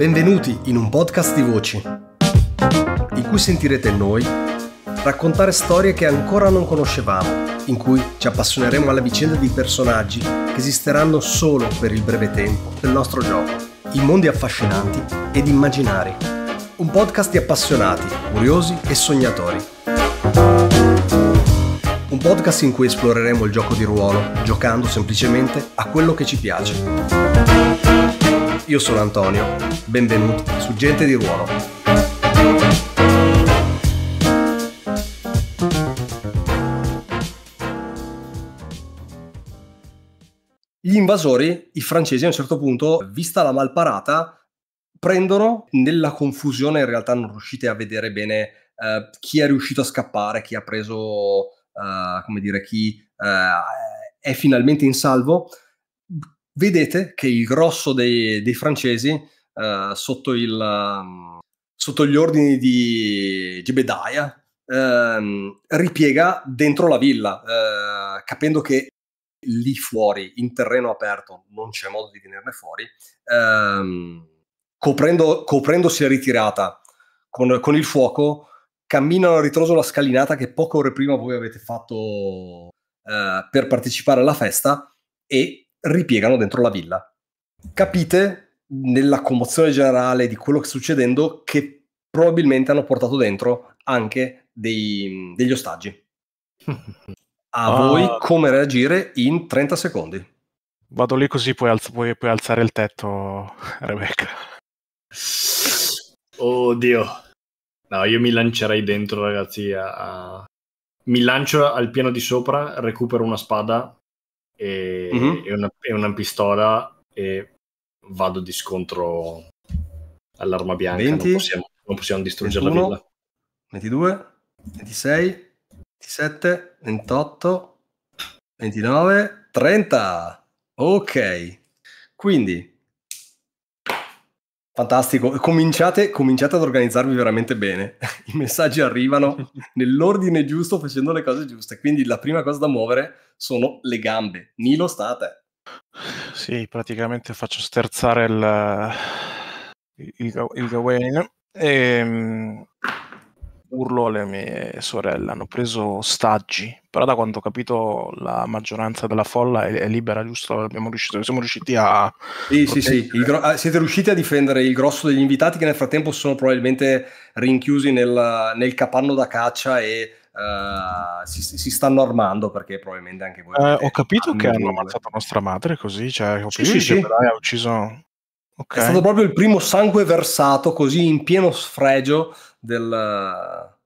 Benvenuti in un podcast di voci, in cui sentirete noi raccontare storie che ancora non conoscevamo, in cui ci appassioneremo alla vicenda di personaggi che esisteranno solo per il breve tempo del nostro gioco, in mondi affascinanti ed immaginari. Un podcast di appassionati, curiosi e sognatori. Un podcast in cui esploreremo il gioco di ruolo, giocando semplicemente a quello che ci piace io sono Antonio, benvenuti su Gente di Ruolo. Gli invasori, i francesi a un certo punto, vista la malparata, prendono nella confusione, in realtà non riuscite a vedere bene eh, chi è riuscito a scappare, chi ha preso, eh, come dire, chi eh, è finalmente in salvo vedete che il grosso dei, dei francesi eh, sotto, il, mm, sotto, gli ordini di Gibedaia eh, ripiega dentro la villa, eh, capendo che lì fuori, in terreno aperto, non c'è modo di venirne fuori, ehm, coprendo, coprendosi a ritirata con, con il fuoco, camminano a ritroso la scalinata che poche ore prima voi avete fatto eh, per partecipare alla festa e ripiegano dentro la villa. Capite nella commozione generale di quello che sta succedendo che probabilmente hanno portato dentro anche dei, degli ostaggi. A ah. voi come reagire in 30 secondi. Vado lì così puoi, alz- puoi, puoi alzare il tetto, Rebecca. Oddio. No, io mi lancerei dentro, ragazzi. A... Mi lancio al piano di sopra, recupero una spada e, mm-hmm. e, una, e una, pistola e vado di scontro all'arma bianca. 20, non, possiamo, non possiamo distruggere 21, la villa. 22, 26, 27, 28, 29, 30. Ok, quindi Fantastico, cominciate, cominciate ad organizzarvi veramente bene. I messaggi arrivano nell'ordine giusto facendo le cose giuste. Quindi la prima cosa da muovere sono le gambe. Nilo state. Sì, praticamente faccio sterzare il, il, il, il gawain e ehm, urlo le mie sorelle, hanno preso ostaggi, però da quanto ho capito la maggioranza della folla è, è libera, giusto? Abbiamo Riuscito, siamo riusciti a... Sì, sì, sì, gro- ah, siete riusciti a difendere il grosso degli invitati che nel frattempo sono probabilmente rinchiusi nel, nel capanno da caccia e uh, si, si, stanno armando perché probabilmente anche voi... Eh, ho capito che hanno ammazzato nostra madre così, cioè ho sì, sì, sì. ha ucciso... Okay. È stato proprio il primo sangue versato così in pieno sfregio della,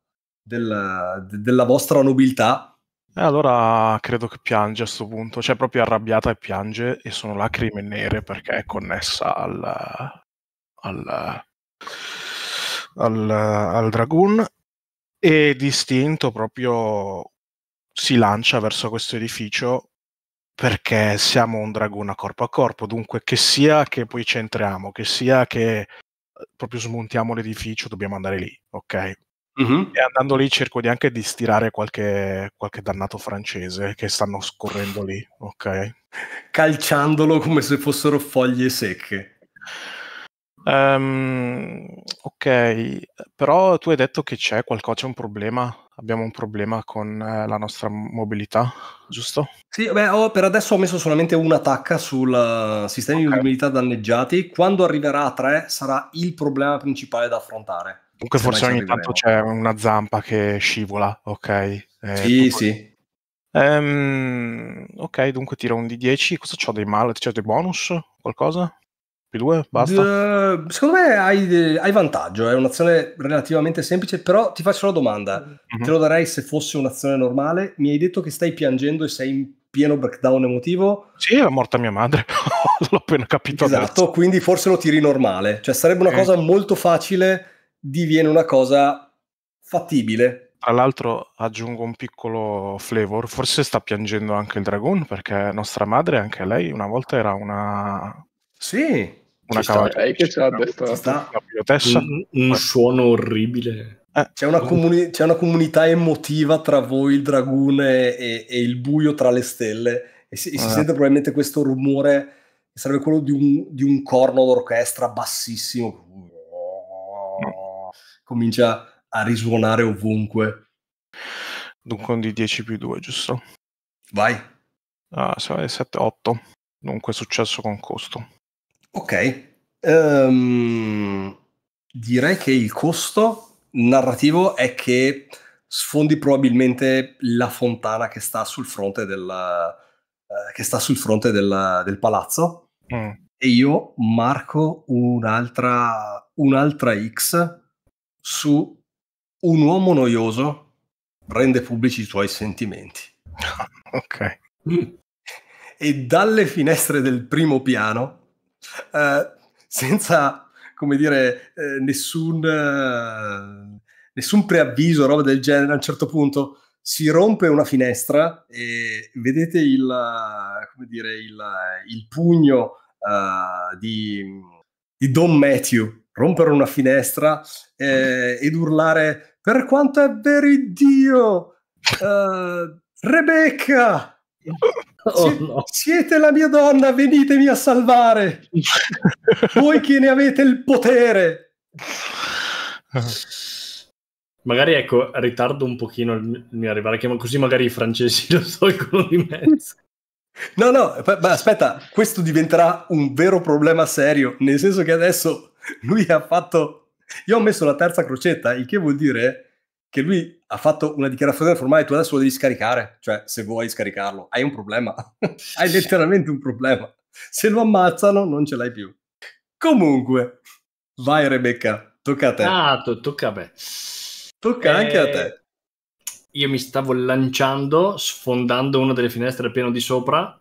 della, della vostra nobiltà. E allora credo che piange a questo punto, cioè proprio arrabbiata e piange e sono lacrime nere perché è connessa al, al, al, al dragoon e distinto proprio si lancia verso questo edificio perché siamo un dragoon a corpo a corpo, dunque che sia che poi ci entriamo, che sia che proprio smontiamo l'edificio, dobbiamo andare lì, ok? Mm-hmm. E andando lì cerco di anche di stirare qualche, qualche dannato francese che stanno scorrendo lì, ok? Calciandolo come se fossero foglie secche. Um, ok, però tu hai detto che c'è qualcosa, c'è un problema, abbiamo un problema con eh, la nostra mobilità, giusto? Sì, beh, ho, per adesso ho messo solamente una tacca sul uh, eh, sistema okay. di mobilità danneggiati, quando arriverà a tre, sarà il problema principale da affrontare. Comunque forse ogni tanto c'è una zampa che scivola, ok? Eh, sì, sì. Um, ok, dunque tiro un D10, cosa c'ho dei mal, C'è dei bonus, qualcosa? P2, basta. Uh, secondo me hai, hai vantaggio, è un'azione relativamente semplice, però ti faccio una domanda, mm-hmm. te lo darei se fosse un'azione normale, mi hai detto che stai piangendo e sei in pieno breakdown emotivo. Sì, è morta mia madre, l'ho appena capito. Esatto, adesso. quindi forse lo tiri normale, cioè sarebbe una eh. cosa molto facile, diviene una cosa fattibile. Tra l'altro aggiungo un piccolo flavor, forse sta piangendo anche il dragon perché nostra madre, anche lei, una volta era una... Sì, una cavalcata. Eh, una un, un suono orribile. Eh. C'è, una comuni- c'è, una comunità emotiva tra voi, il dragone, e, e il buio tra le stelle. E si, e si eh. sente probabilmente questo rumore, sarebbe quello di un, di un corno d'orchestra bassissimo. Comincia a risuonare ovunque. Dunque un di 10 più 2, giusto? Vai. Ah, 7, 8. Dunque successo con costo. Ok, um, direi che il costo narrativo è che sfondi probabilmente la fontana che sta sul fronte, della, uh, che sta sul fronte della, del palazzo mm. e io marco un'altra, un'altra X su un uomo noioso rende pubblici i tuoi sentimenti. ok. Mm. E dalle finestre del primo piano eh, senza, come dire, eh, nessun, eh, nessun preavviso, roba del genere, a un certo punto si rompe una finestra e vedete il, dire, il, il pugno uh, di, di, Don Matthew rompere una finestra eh, ed urlare per quanto è vero Dio, uh, eh, Rebecca! Oh, no. Siete la mia donna, venitemi a salvare. Voi che ne avete il potere. Magari ecco, ritardo un pochino il mio arrivare, che così magari i francesi lo tolgono di mezzo. No, no, ma aspetta, questo diventerà un vero problema serio, nel senso che adesso lui ha fatto... Io ho messo la terza crocetta, il che vuol dire che lui ha fatto una dichiarazione formale, tu adesso lo devi scaricare, cioè se vuoi scaricarlo, hai un problema, hai letteralmente un problema. Se lo ammazzano non ce l'hai più. Comunque, vai Rebecca, tocca a te. Ah, to- tocca a me. Tocca eh... anche a te. Eh, io mi stavo lanciando, sfondando una delle finestre al piano di sopra,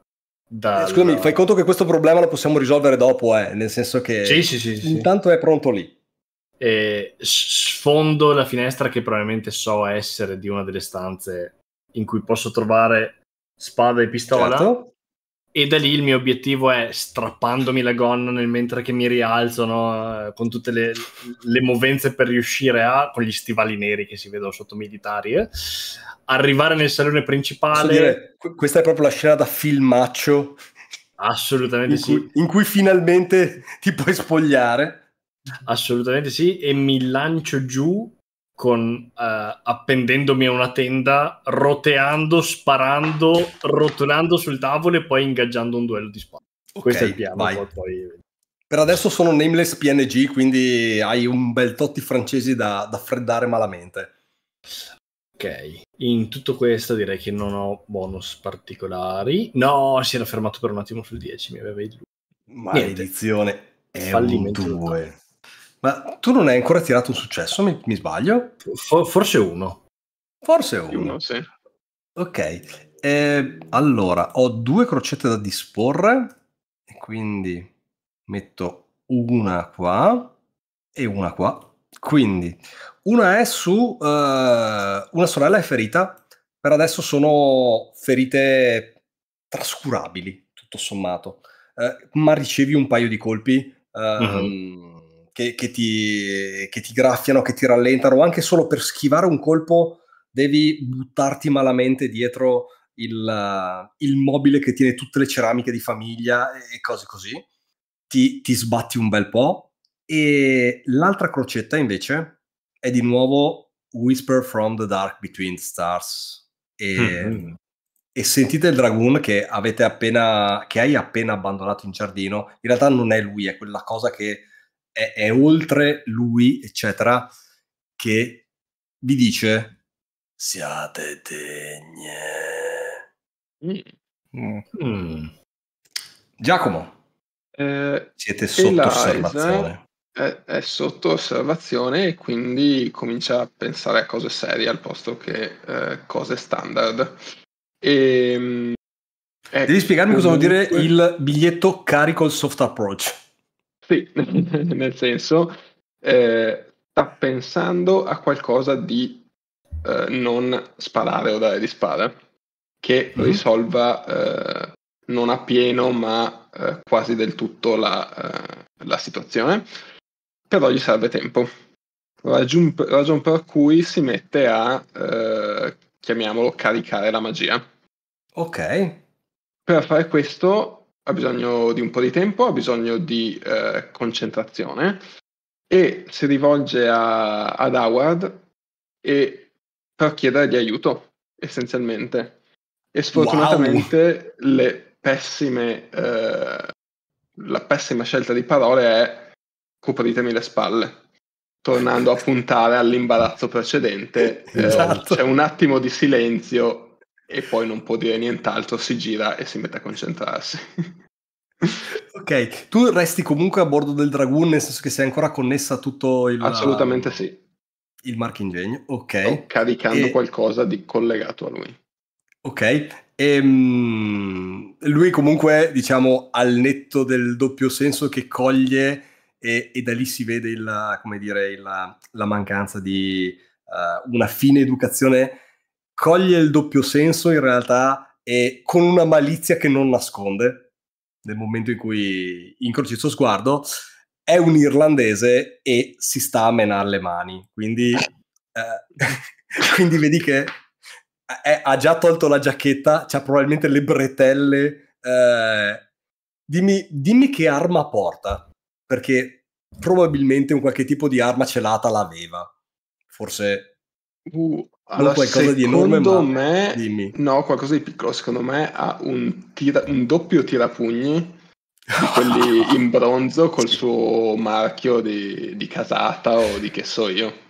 dal... Scusami, fai conto che questo problema lo possiamo risolvere dopo, eh? nel senso che sì, sì, sì, intanto è pronto lì eh, sfondo la finestra che probabilmente so essere di una delle stanze in cui posso trovare spada e pistola. Certo. E da lì il mio obiettivo è strappandomi la gonna nel mentre che mi rialzo, no? Eh, con tutte le, le, movenze per riuscire a, con gli stivali neri che si vedono sotto militari, eh? arrivare nel salone principale. Dire, questa è proprio la scena da filmaccio. Assolutamente in cui, sì. In cui finalmente ti puoi spogliare. Assolutamente sì, e mi lancio giù con, uh, appendendomi a una tenda, roteando, sparando, rotolando sul tavolo e poi ingaggiando un duello di spada. Okay, Questo è il piano. Poi, poi... Per adesso sono nameless PNG, quindi hai un bel totti francesi da, da freddare malamente. Ok, in tutto questo direi che non ho bonus particolari. No, si era fermato per un attimo sul 10, mi aveva illuso. Maledizione, Niente. è Fallimento un 2. Ma tu non hai ancora tirato un successo, mi, mi sbaglio? For- forse uno. Forse uno. uno sì. Ok, eh, allora ho due crocette da disporre e quindi metto una qua e una qua. Quindi una è su uh, una sorella è ferita, per adesso sono ferite trascurabili, tutto sommato, uh, ma ricevi un paio di colpi. Uh, mm-hmm che, che, ti, che, ti, graffiano, che ti rallentano, anche solo per schivare un colpo devi buttarti malamente dietro il, eh, il mobile che tiene tutte le ceramiche di famiglia e cose così. Ti, ti sbatti un bel po'. E l'altra crocetta invece è di nuovo Whisper from the Dark Between Stars. E, mm-hmm. e sentite il dragoon che avete appena, che hai appena abbandonato in giardino. In realtà non è lui, è quella cosa che è, è oltre lui, eccetera, che vi dice siate degne. Mm. Mm. Giacomo, eh, siete sotto Eliza osservazione. È, è, sotto osservazione e quindi comincia a pensare a cose serie al posto che eh, cose standard. E, ehm, Devi spiegarmi comunque... cosa vuol ecco, dire il biglietto carico il soft approach. Sì, nel senso, eh, sta pensando a qualcosa di eh, non sparare o dare di spada, che mm-hmm. risolva eh, non a pieno ma eh, quasi del tutto la, eh, la, situazione, però gli serve tempo. Ragion, ragion per cui si mette a, eh, chiamiamolo, caricare la magia. Ok. Per fare questo ha bisogno di un po' di tempo, ha bisogno di eh, concentrazione e si rivolge a, ad Howard e, per chiedergli aiuto, essenzialmente. E sfortunatamente wow. pessime, eh, la pessima scelta di parole è copritemi le spalle tornando a puntare all'imbarazzo precedente, eh, esatto. eh, c'è un attimo di silenzio e poi non può dire nient'altro, si gira e si mette a concentrarsi. ok, tu resti comunque a bordo del Dragoon, nel senso che sei ancora connessa a tutto il... Assolutamente sì. Il marchingegno, ok. Sto caricando e... qualcosa di collegato a lui. Ok, e, um, lui comunque, diciamo, al netto del doppio senso che coglie e, e da lì si vede il, dire, il, la mancanza di uh, una fine educazione coglie il doppio senso in realtà e con una malizia che non nasconde nel momento in cui incroci il suo sguardo è un irlandese e si sta a menare le mani quindi, eh, quindi vedi che è, eh, eh, ha già tolto la giacchetta ha probabilmente le bretelle eh, dimmi, dimmi che arma porta perché probabilmente un qualche tipo di arma celata l'aveva forse Uh, allora, qualcosa di enorme, secondo me, dimmi. no, qualcosa di piccolo. Secondo me ha un, tira, un doppio tirapugni di quelli in bronzo col suo marchio di, di, casata o di che so io.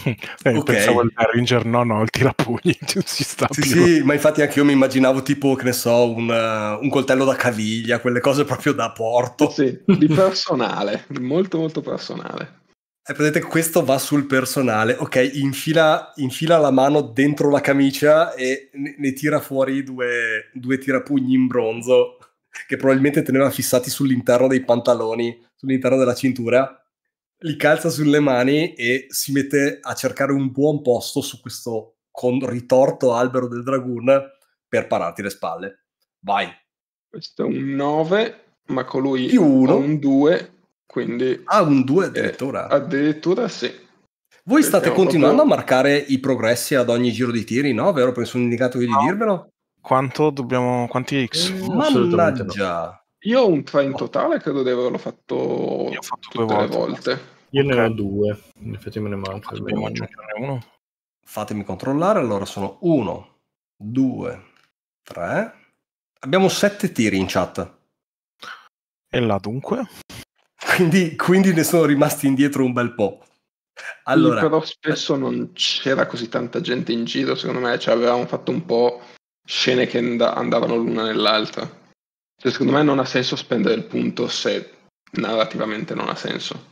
Eh, okay. Pensavo al Ranger, no, no, il tirapugni non si sta sì, più. Sì, ma infatti anche io mi immaginavo tipo, che ne so, un, uh, un coltello da caviglia, quelle cose proprio da porto. Sì, di personale, molto molto personale. E vedete, questo va sul personale, ok, infila, infila, la mano dentro la camicia e ne, ne tira fuori due, due, tirapugni in bronzo che probabilmente teneva fissati sull'interno dei pantaloni, sull'interno della cintura, li calza sulle mani e si mette a cercare un buon posto su questo con ritorto albero del dragoon per pararti le spalle. Vai. Questo è un 9, ma colui più uno. un 2 quindi, ah, un 2 eh, addirittura? Eh, addirittura sì. Voi state continuando proprio... a marcare i progressi ad ogni giro di tiri, no? Vero? Penso un indicato di no. dirvelo. Quanto dobbiamo... quanti X? Eh, mannaggia! Io ho un 3 in totale, credo di averlo fatto, Io ho fatto due volte. volte. Io okay. ne ho due, in effetti me ne manca. Dobbiamo aggiungerne uno. Fatemi controllare, allora sono 1, 2, 3. Abbiamo 7 tiri in chat. E là dunque? Quindi, quindi ne sono rimasti indietro un bel po'. Allora, però spesso non c'era così tanta gente in giro, secondo me, cioè avevamo fatto un po' scene che andavano l'una nell'altra. Cioè, secondo me non ha senso spendere il punto se narrativamente non ha senso.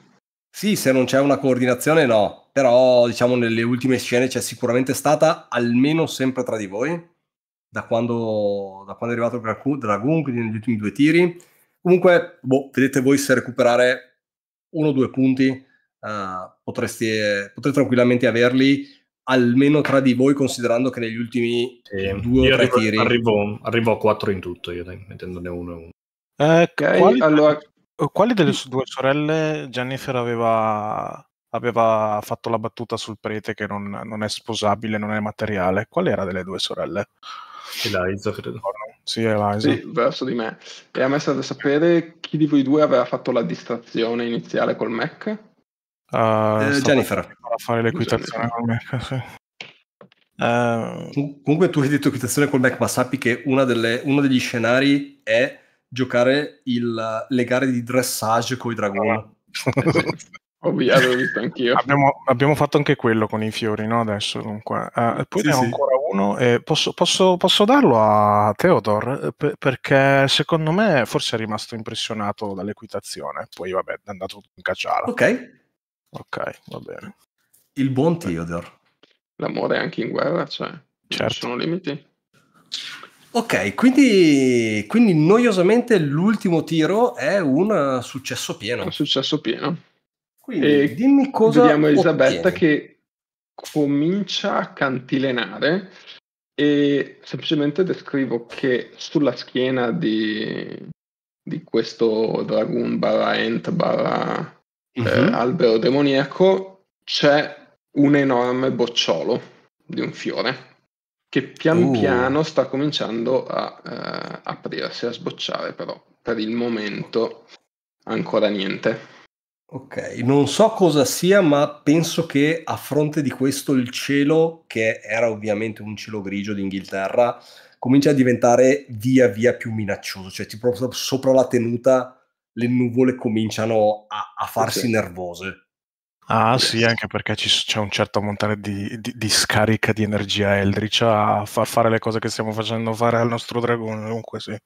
Sì, se non c'è una coordinazione no, però diciamo nelle ultime scene c'è sicuramente stata almeno sempre tra di voi, da quando, da quando è arrivato Dragoon, quindi negli ultimi due tiri, Comunque, boh, vedete voi se recuperare uno o due punti uh, potreste, potrete tranquillamente averli, almeno tra di voi, considerando che negli ultimi sì. due o tre arrivo, tiri... Arrivo, arrivo, a quattro in tutto, io mettendone uno e uno. Ok, quali, allora... quali, delle sue due sorelle Jennifer aveva, aveva, fatto la battuta sul prete che non, non è sposabile, non è materiale? Qual era delle due sorelle? Eliza, credo. Oh, no. Sì, Eliza. Sì, verso di me. E a me serve sapere chi di voi due aveva fatto la distrazione iniziale col Mac. Uh, eh, eh Jennifer. A fare l'equitazione col Mac, sì. Uh, comunque tu hai detto equitazione col Mac, ma sappi che delle, uno degli scenari è giocare il, le gare di dressage con i dragoni. sì. Ovvio, l'ho visto anch'io. abbiamo, abbiamo, fatto anche quello con i fiori, no? Adesso dunque. Uh, ah, poi sì, ne ho sì. ancora uno. Eh, posso, posso, posso, darlo a Theodor? Eh, P- perché secondo me forse è rimasto impressionato dall'equitazione. Poi, vabbè, è andato in cacciara. Ok. Ok, va bene. Il buon Theodor. L'amore è anche in guerra, cioè. Certo. Ci sono limiti. Ok, quindi, quindi noiosamente l'ultimo tiro è un successo pieno. Un successo pieno. Quindi e dimmi cosa. Vediamo Elisabetta ottieni. che comincia a cantilenare e semplicemente descrivo che sulla schiena di, di questo dragoon barra ent barra uh-huh. albero demoniaco c'è un enorme bocciolo di un fiore che pian uh. piano sta cominciando a eh, aprirsi, a sbocciare, però per il momento ancora niente. Ok, non so cosa sia, ma penso che a fronte di questo il cielo, che era ovviamente un cielo grigio d'Inghilterra, comincia a diventare via via più minaccioso, cioè tipo sopra la tenuta le nuvole cominciano a, a farsi okay. nervose. Ah sì, anche perché c'è un certo montare di, di, di, scarica di energia Eldritch a far fare le cose che stiamo facendo fare al nostro dragone, comunque sì.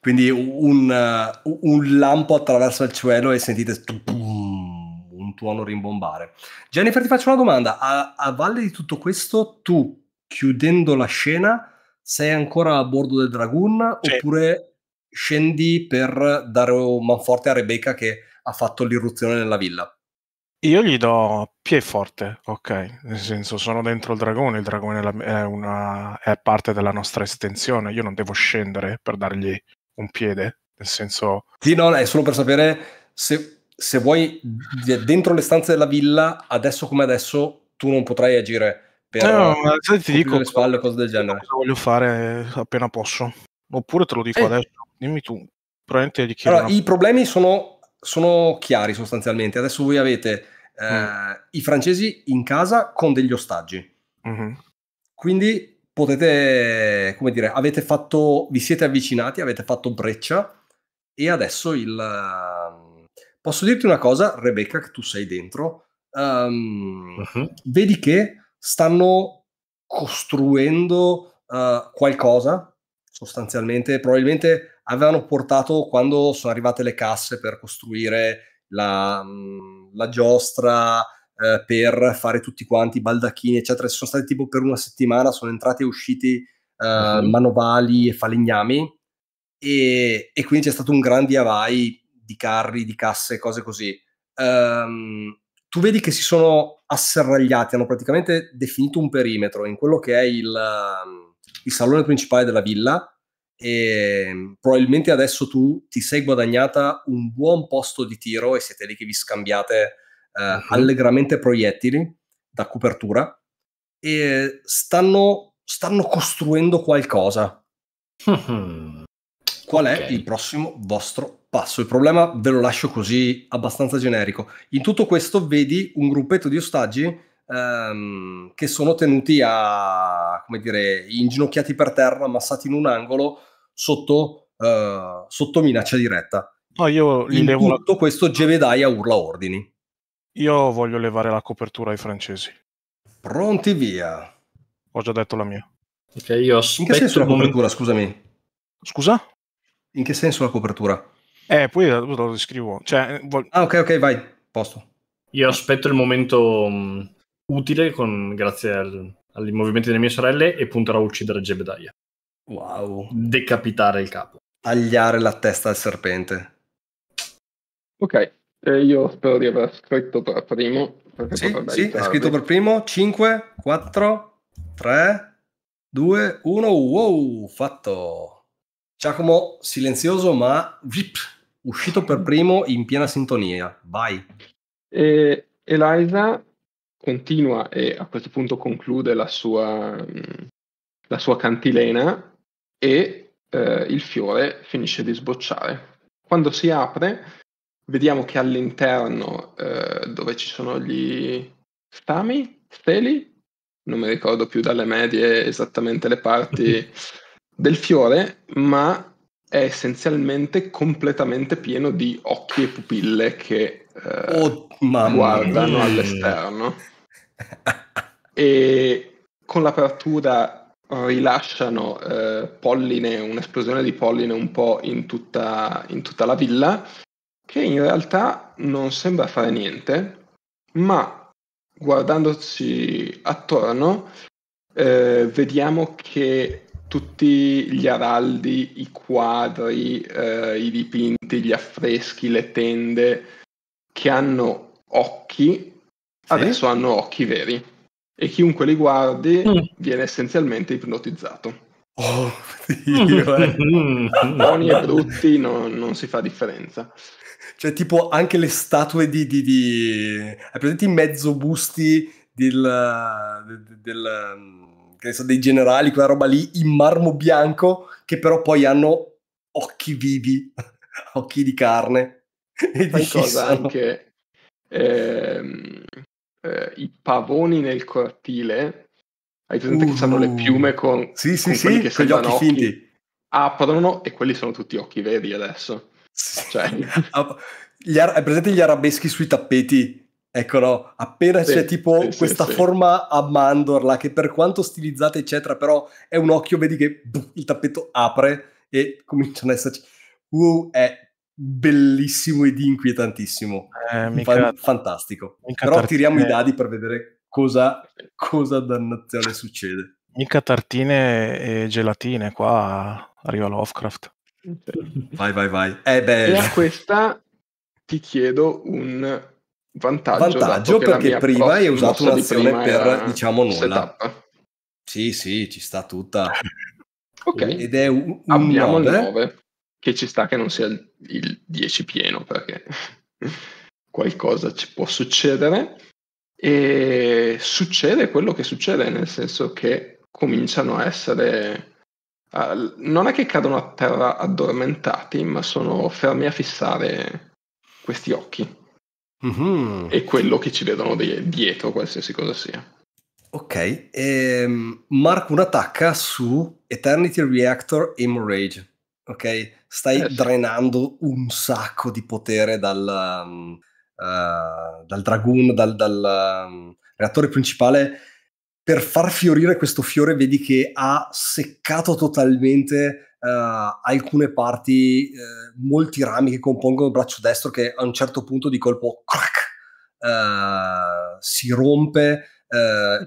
Quindi un, eh, un lampo attraverso il cielo e sentite un tuono rimbombare. Jennifer, ti faccio una domanda. A, a valle di tutto questo, tu chiudendo la scena, sei ancora a bordo del Dragoon sì. oppure scendi per dare un manforte a Rebecca che ha fatto l'irruzione nella villa? Io gli do forte, ok? Nel senso, sono dentro il dragone, il dragone è, una, è parte della nostra estensione, io non devo scendere per dargli un piede, nel senso... Sì, no, è solo per sapere se, se vuoi, dentro le stanze della villa, adesso come adesso, tu non potrai agire per no, no, eh, ma ti dico, le spalle o cose del genere. Cosa voglio fare appena posso. Oppure te lo dico eh. adesso, dimmi tu. Probabilmente Allora, una... I problemi sono, sono chiari sostanzialmente. Adesso voi avete... Eh, mm. i francesi in casa con degli ostaggi. Mm-hmm. Quindi potete, come dire, avete fatto, vi siete avvicinati, avete fatto breccia e adesso il... Ehm, posso dirti una cosa, Rebecca, che tu sei dentro, um, uh-huh. vedi che stanno costruendo uh, qualcosa, sostanzialmente, probabilmente avevano portato quando sono arrivate le casse per costruire la, la giostra, eh, per fare tutti quanti i baldacchini, eccetera. Sono stati tipo per una settimana, sono entrati e usciti eh, mhm. manovali e falegnami. E, e, quindi c'è stato un gran avai di carri, di casse, cose così. Um, tu vedi che si sono asserragliati, hanno praticamente definito un perimetro in quello che è il, ehm, il salone principale della villa e ehm, probabilmente adesso tu ti sei guadagnata un buon posto di tiro e siete lì che vi scambiate eh, mhm. allegramente proiettili da copertura e stanno, stanno costruendo qualcosa. Qual è okay. il prossimo vostro passo? Il problema ve lo lascio così abbastanza generico. In tutto questo vedi un gruppetto di ostaggi ehm, che sono tenuti a, come dire, inginocchiati per terra, ammassati in un angolo sotto, eh, sotto minaccia diretta. No, io in tutto la... questo Gevedaya urla ordini. Io voglio levare la copertura ai francesi. Pronti via. Ho già detto la mia. Ok, io In che senso la copertura, scusami? Scusa? In che senso la copertura? Eh, poi lo descrivo. Cioè, vol- ah, ok, ok, vai. Posto. Io aspetto il momento um, utile con, grazie al, agli movimenti delle mie sorelle e punterò a uccidere Jebediah. Wow. Decapitare il capo. Tagliare la testa al serpente. Ok, e eh, io spero di aver scritto per primo. Sì, sì hai scritto per primo. 5, 4, 3, 2, 1. Wow, fatto. Giacomo, silenzioso ma vip, uscito per primo in piena sintonia. Vai. E Eliza continua e a questo punto conclude la sua, la sua cantilena e eh, il fiore finisce di sbocciare. Quando si apre vediamo che all'interno eh, dove ci sono gli stami, steli, non mi ricordo più dalle medie esattamente le parti del fiore, ma è essenzialmente completamente pieno di occhi e pupille che eh, oh, guardano mia. all'esterno. e con l'apertura rilasciano eh, polline, un'esplosione di polline un po' in tutta, in tutta la villa che in realtà non sembra fare niente, ma guardandoci attorno eh, vediamo che tutti gli araldi, i quadri, eh, i dipinti, gli affreschi, le tende che hanno occhi, sì. adesso hanno occhi veri e chiunque li guardi mm. viene essenzialmente ipnotizzato. Oh, eh. buoni e brutti no, non si fa differenza. Cioè, tipo anche le statue di... di, di... Hai presente i mezzo busti del, del, so, dei generali, quella roba lì, in marmo bianco, che però poi hanno occhi vivi, occhi di carne. E di cosa anche... Ehm, eh, I pavoni nel cortile hai presente uh, che hanno le piume con, sì, sì, con sì, quelli che con gli occhi, occhi finti. Aprono e quelli sono tutti occhi veri adesso. Sì. Cioè... gli ar- presente gli arabeschi sui tappeti? Eccolo, appena sì, c'è tipo sì, questa sì, forma a mandorla che per quanto stilizzata eccetera, però è un occhio, vedi che buh, il tappeto apre e cominciano ad esserci. Wow, uh, è bellissimo ed inquietantissimo. Eh, mica, Fan- fantastico. però tiriamo i eh. dadi per vedere cosa, cosa dannazione succede. Mica tartine e gelatine, qua arriva Lovecraft. Vai, vai, vai. Eh, e a eh. questa ti chiedo un vantaggio. Vantaggio perché prima hai usato un'azione per, diciamo, nulla. Setup. Sì, sì, ci sta tutta. ok. Ed è un, un Abbiamo 9. 9, che ci sta che non sia il 10 pieno, perché qualcosa ci può succedere. E succede quello che succede, nel senso che cominciano a essere... Uh, non è che cadono a terra addormentati, ma sono fermi a fissare questi occhi. Mm-hmm. E quello che ci vedono di- dietro, qualsiasi cosa sia. Ok, ehm, Marco un'attacca su Eternity Reactor Hemorrhage. Ok, stai eh, sì. drenando un sacco di potere dal, eh, dal Dragoon, dal, dal um, reattore principale, per far fiorire questo fiore vedi che ha seccato totalmente uh, alcune parti, uh, molti rami che compongono il braccio destro che a un certo punto di colpo crack, si rompe,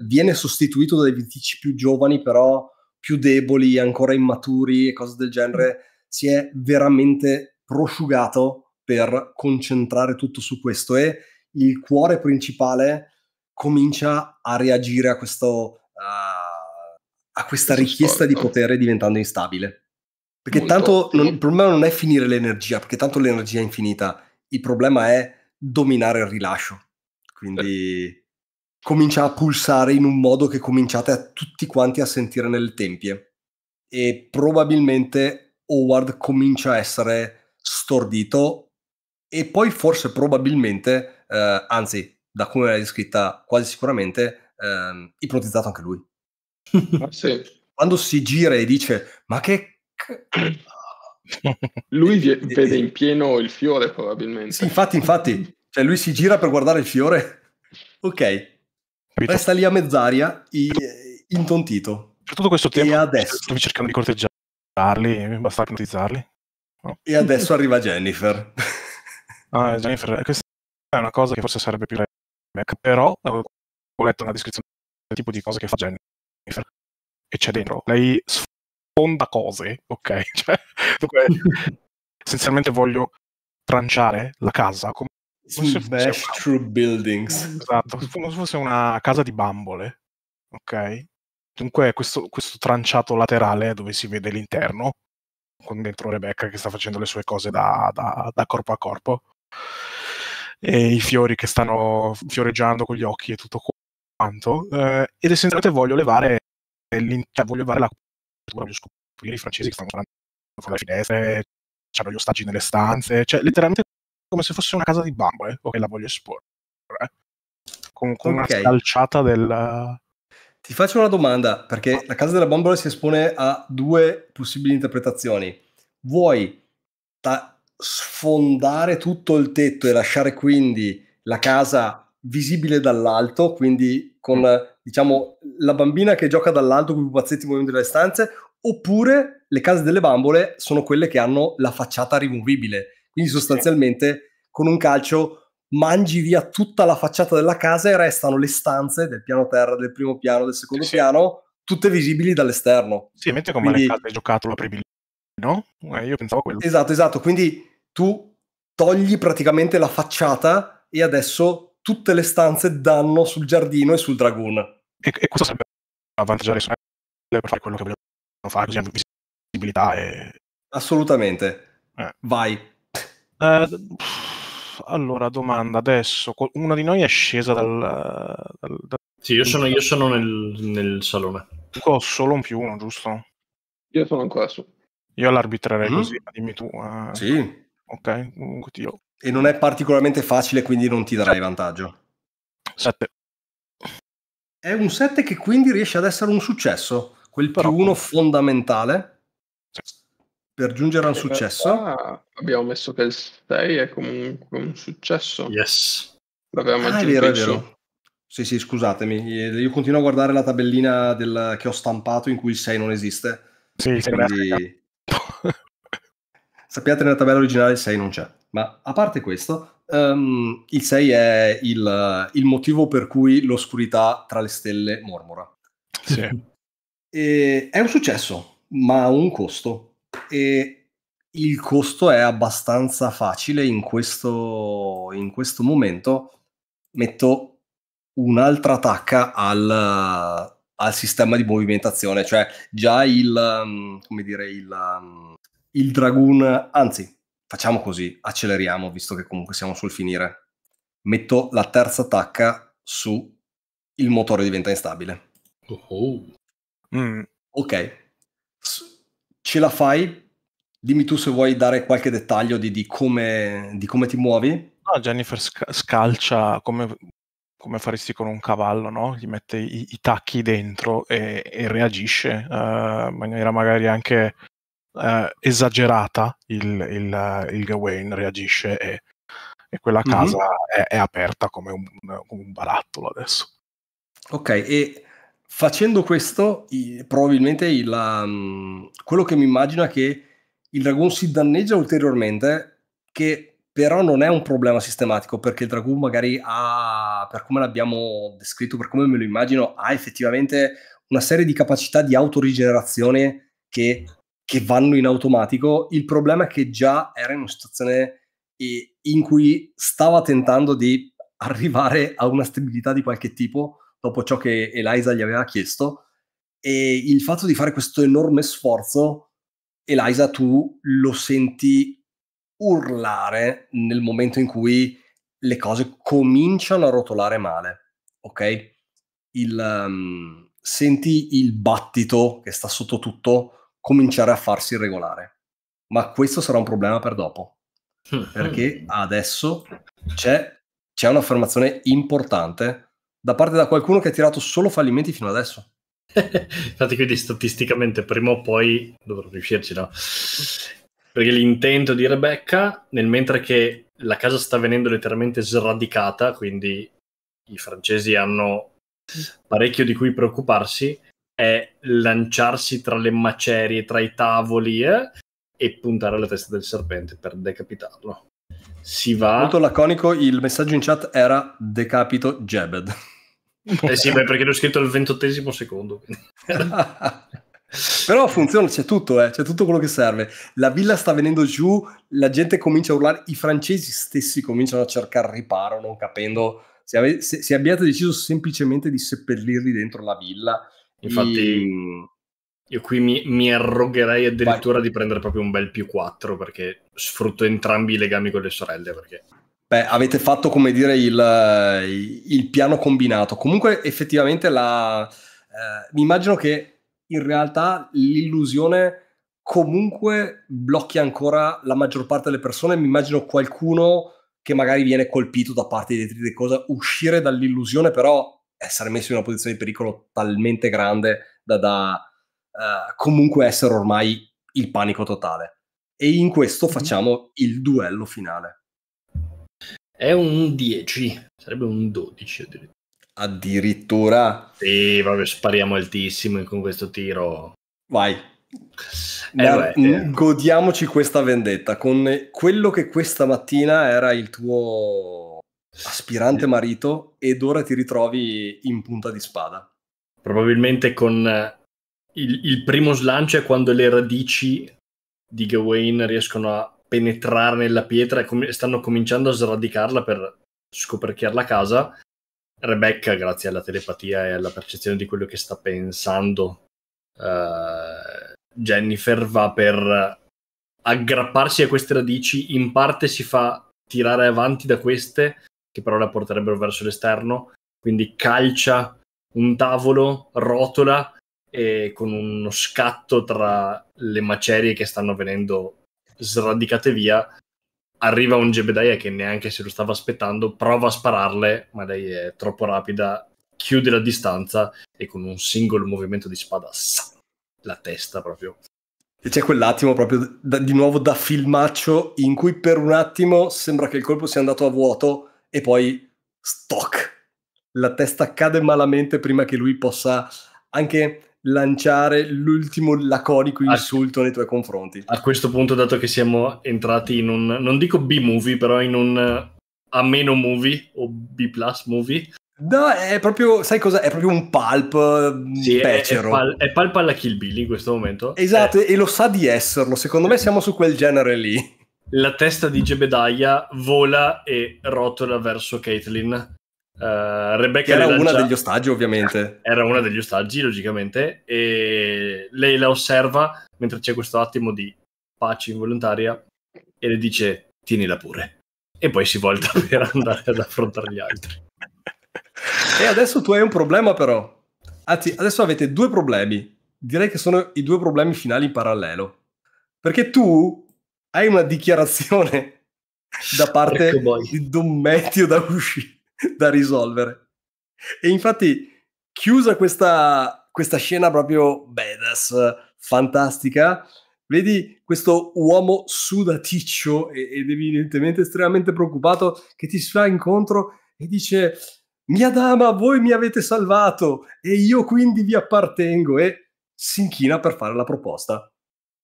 viene sostituito dai vitici più giovani però più deboli, ancora immaturi e cose del genere, si è veramente prosciugato per concentrare tutto su questo e il cuore principale comincia a reagire a, questo, uh, a questa richiesta di potere diventando instabile. Perché Molto. tanto non, il problema non è finire l'energia, perché tanto l'energia è infinita, il problema è dominare il rilascio. Quindi eh. comincia a pulsare in un modo che cominciate a tutti quanti a sentire nelle tempie. E probabilmente Howard comincia a essere stordito e poi forse probabilmente, eh, anzi da come l'hai descritta quasi sicuramente, eh, ipnotizzato anche lui. Ah, sì. Quando si gira e dice ma che... lui vede in pieno il fiore probabilmente. Sì, infatti, infatti, cioè lui si gira per guardare il fiore. Ok, resta lì a mezz'aria i, intontito. Per tutto questo tempo e adesso... stavi cercando di corteggiarli, basta ipnotizzarli. No. E adesso arriva Jennifer. Ah, Jennifer, questa è una cosa che forse sarebbe più remake, però eh, ho letto una descrizione del tipo di cose che fa Jennifer e c'è dentro. Lei sfonda cose, ok? Cioè, dunque, essenzialmente voglio tranciare la casa come se bash through buildings. Esatto, come se fosse una casa di bambole, ok? Dunque questo, questo tranciato laterale dove si vede l'interno, con dentro Rebecca che sta facendo le sue cose da, da, da corpo a corpo, e i fiori che stanno fioreggiando con gli occhi e tutto quanto. Eh, ed essenzialmente voglio levare, voglio levare la cultura, voglio scoprire i francesi che stanno parlando fuori le finestre, eh, hanno gli ostaggi nelle stanze, cioè letteralmente come se fosse una casa di bambole, ok, la voglio esporre. Eh. Con, con okay. una scalciata del... Ti faccio una domanda, perché ah. la casa della bambola si espone a due possibili interpretazioni. Vuoi ta- sfondare tutto il tetto e lasciare quindi la casa visibile dall'alto, quindi con mm. diciamo la bambina che gioca dall'alto con i pupazzetti muovendo le stanze, oppure le case delle bambole sono quelle che hanno la facciata rimovibile. Quindi sostanzialmente con un calcio mangi via tutta la facciata della casa e restano le stanze del piano terra, del primo piano, del secondo sì. piano, tutte visibili dall'esterno. Sì, mentre come Quindi... hai giocato la apribili no? Eh, io pensavo quello. Esatto, esatto. Quindi tu togli praticamente la facciata e adesso tutte le stanze danno sul giardino e sul dragoon. E, e questo sarebbe avvantaggiare Sonelle per fare quello che vogliono fare, così hanno visibilità e... Assolutamente. Eh. Vai. Eh, allora, domanda adesso. Una di noi è scesa dal... dal, dal... Sì, io sono, io sono nel, nel, salone. Ho solo un più uno, giusto? Io sono ancora su. Io l'arbitrerei mm. così, dimmi tu. Eh. Sì. Ok, comunque ti E non è particolarmente facile, quindi non ti darai vantaggio. 7. È un 7 che quindi riesce ad essere un successo, quel Però... più 1 fondamentale per giungere al successo. Abbiamo messo che il 6 è comunque un successo. Yes. L'avevamo ah, è vero, è vero. Sì, sì, scusatemi. Io continuo a guardare la tabellina del... che ho stampato in cui il 6 non esiste. Sì, quindi... Sappiate nella tabella originale il 6 non c'è, ma a parte questo, um, il 6 è il, eh, il, motivo per cui l'oscurità tra le stelle mormora. Sì. e, è un successo, ma ha un costo. E il costo è abbastanza facile in questo, in questo momento. Metto un'altra tacca al, al sistema di movimentazione, cioè già il, ehm, come dire, il ehm, il Dragoon, anzi, facciamo così, acceleriamo, visto che comunque siamo sul finire. Metto la terza tacca su il motore diventa instabile. Oh, oh. Mm. Ok, ce la fai? Dimmi tu se vuoi dare qualche dettaglio di, di, come, di come, ti muovi. No, Jennifer sc- scalcia come, come, faresti con un cavallo, no? Gli mette i, i tacchi dentro e, e reagisce uh, in maniera magari anche eh, esagerata il, il, il, Gawain reagisce e, e quella mhm. casa mm-hmm. è, è, aperta come un, un, barattolo adesso. Ok, e facendo questo, probabilmente il, um, quello che mi immagino è che il dragon si danneggia ulteriormente, che però non è un problema sistematico, perché il dragon magari ha, per come l'abbiamo descritto, per come me lo immagino, ha effettivamente una serie di capacità di autorigenerazione che che vanno in automatico. Il problema è che già era in una situazione eh, in cui stava tentando di arrivare a una stabilità di qualche tipo dopo ciò che Eliza gli aveva chiesto. E il fatto di fare questo enorme sforzo, Eliza, tu lo senti urlare nel momento in cui le cose cominciano a rotolare male. Ok? Il, um, senti il battito che sta sotto tutto cominciare a farsi regolare. Ma questo sarà un problema per dopo, perché adesso c'è, c'è un'affermazione importante da parte da qualcuno che ha tirato solo fallimenti fino adesso. Infatti, quindi statisticamente prima o poi dovrò riuscirci, no? Perché l'intento di Rebecca, nel mentre che la casa sta venendo letteralmente sradicata, quindi i francesi hanno parecchio di cui preoccuparsi, è lanciarsi tra le macerie, tra i tavoli eh, e puntare alla testa del serpente per decapitarlo. Si va. Molto laconico, il messaggio in chat era decapito Jebed. Eh sì, beh, perché l'ho scritto al ventottesimo secondo. Però funziona, c'è tutto, eh, c'è tutto quello che serve. La villa sta venendo giù, la gente comincia a urlare, i francesi stessi cominciano a cercare riparo, non capendo se, ave- se, se abbiate deciso semplicemente di seppellirli dentro la villa Infatti, I... io qui mi, mi arrogherei addirittura Vai. di prendere proprio un bel più 4 perché sfrutto entrambi i legami con le sorelle. Perché... Beh, avete fatto come dire il, il piano combinato. Comunque, effettivamente, la, eh, mi immagino che in realtà l'illusione comunque blocchi ancora la maggior parte delle persone. Mi immagino qualcuno che magari viene colpito da parte di detriti di cosa uscire dall'illusione, però essere messo in una posizione di pericolo talmente grande da, da uh, comunque essere ormai il panico totale. E in questo facciamo il duello finale. È un 10, sarebbe un 12 addirittura. Addirittura? Sì, vabbè, spariamo altissimo con questo tiro. Vai. Eh, vabbè, eh. Godiamoci questa vendetta con quello che questa mattina era il tuo aspirante marito, ed ora ti ritrovi in punta di spada. Probabilmente con eh, il, il primo slancio è quando le radici di Gawain riescono a penetrare nella pietra e com- stanno cominciando a sradicarla per scoperchiare la casa. Rebecca, grazie alla telepatia e alla percezione di quello che sta pensando, uh, Jennifer va per aggrapparsi a queste radici, in parte si fa tirare avanti da queste, che però la porterebbero verso l'esterno, quindi calcia un tavolo, rotola e con uno scatto tra le macerie che stanno venendo sradicate via, arriva un Jebediah che neanche se lo stava aspettando, prova a spararle, ma lei è troppo rapida, chiude la distanza e con un singolo movimento di spada sa, la testa proprio. E c'è quell'attimo proprio da, di nuovo da filmaccio in cui per un attimo sembra che il colpo sia andato a vuoto, e poi stock. La testa cade malamente prima che lui possa anche lanciare l'ultimo laconico insulto a, nei tuoi confronti. A questo punto, dato che siamo entrati in un, non dico B-movie, però in un eh, a movie o B plus movie. No, è proprio, sai cosa? È proprio un pulp eh, sì, becero. È, pal- è pulp alla Kill Bill in questo momento. Esatto, eh. e lo sa di esserlo. Secondo me siamo su quel genere lì la testa di Jebediah vola e rotola verso Caitlyn. Uh, Rebecca che era una degli ostaggi, ovviamente. Era una degli ostaggi, logicamente. E lei la osserva mentre c'è questo attimo di pace involontaria e le dice: Tienila pure. E poi si volta per andare ad affrontare gli altri. E adesso tu hai un problema, però. Anzi, adesso avete due problemi. Direi che sono i due problemi finali in parallelo. Perché tu hai una dichiarazione da parte di Don Matthew da uscire, da risolvere. E infatti, chiusa questa, questa scena proprio badass, fantastica, vedi questo uomo sudaticcio ed evidentemente estremamente preoccupato che ti fa incontro e dice mia dama voi mi avete salvato e io quindi vi appartengo e si inchina per fare la proposta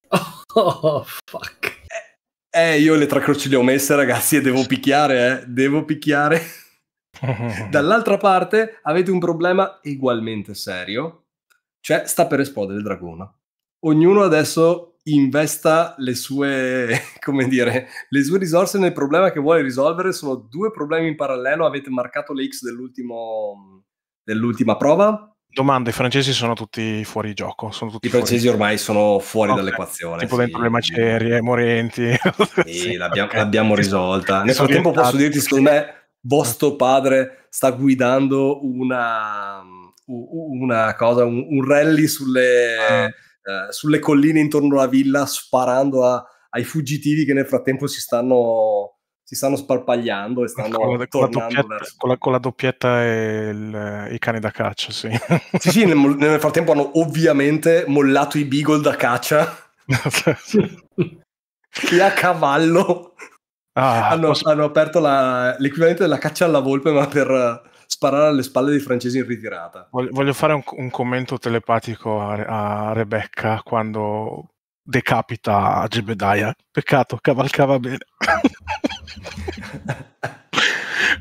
oh, oh fuck eh, io le tre croci le ho messe, ragazzi, e devo picchiare, eh. Devo picchiare. Dall'altra parte avete un problema ugualmente serio, cioè sta per esplodere il dragone. Ognuno adesso investa le sue, come dire, le sue risorse nel problema che vuole risolvere. Sono due problemi in parallelo, avete marcato le X dell'ultima prova. Domanda, i francesi sono tutti fuori gioco. Sono tutti I francesi fuori... ormai sono fuori okay. dall'equazione. Tipo sì. dentro le macerie, morenti. Sì, l'abbiamo, okay. l'abbiamo risolta. Nel frattempo posso dirti, secondo me, vostro padre sta guidando una, una cosa, un, un rally sulle, ah. eh, sulle, colline intorno alla villa, sparando a, ai fuggitivi che nel frattempo si stanno si stanno sparpagliando e stanno con la, con la doppietta, verso... con, la, con la doppietta e il, i cani da caccia, sì. sì, sì, nel, nel, frattempo hanno ovviamente mollato i beagle da caccia. e a cavallo ah, hanno, posso... hanno, aperto la, l'equivalente della caccia alla volpe, ma per sparare alle spalle dei francesi in ritirata. Voglio fare un, un commento telepatico a, a Rebecca quando decapita Jebediah. Peccato, cavalcava bene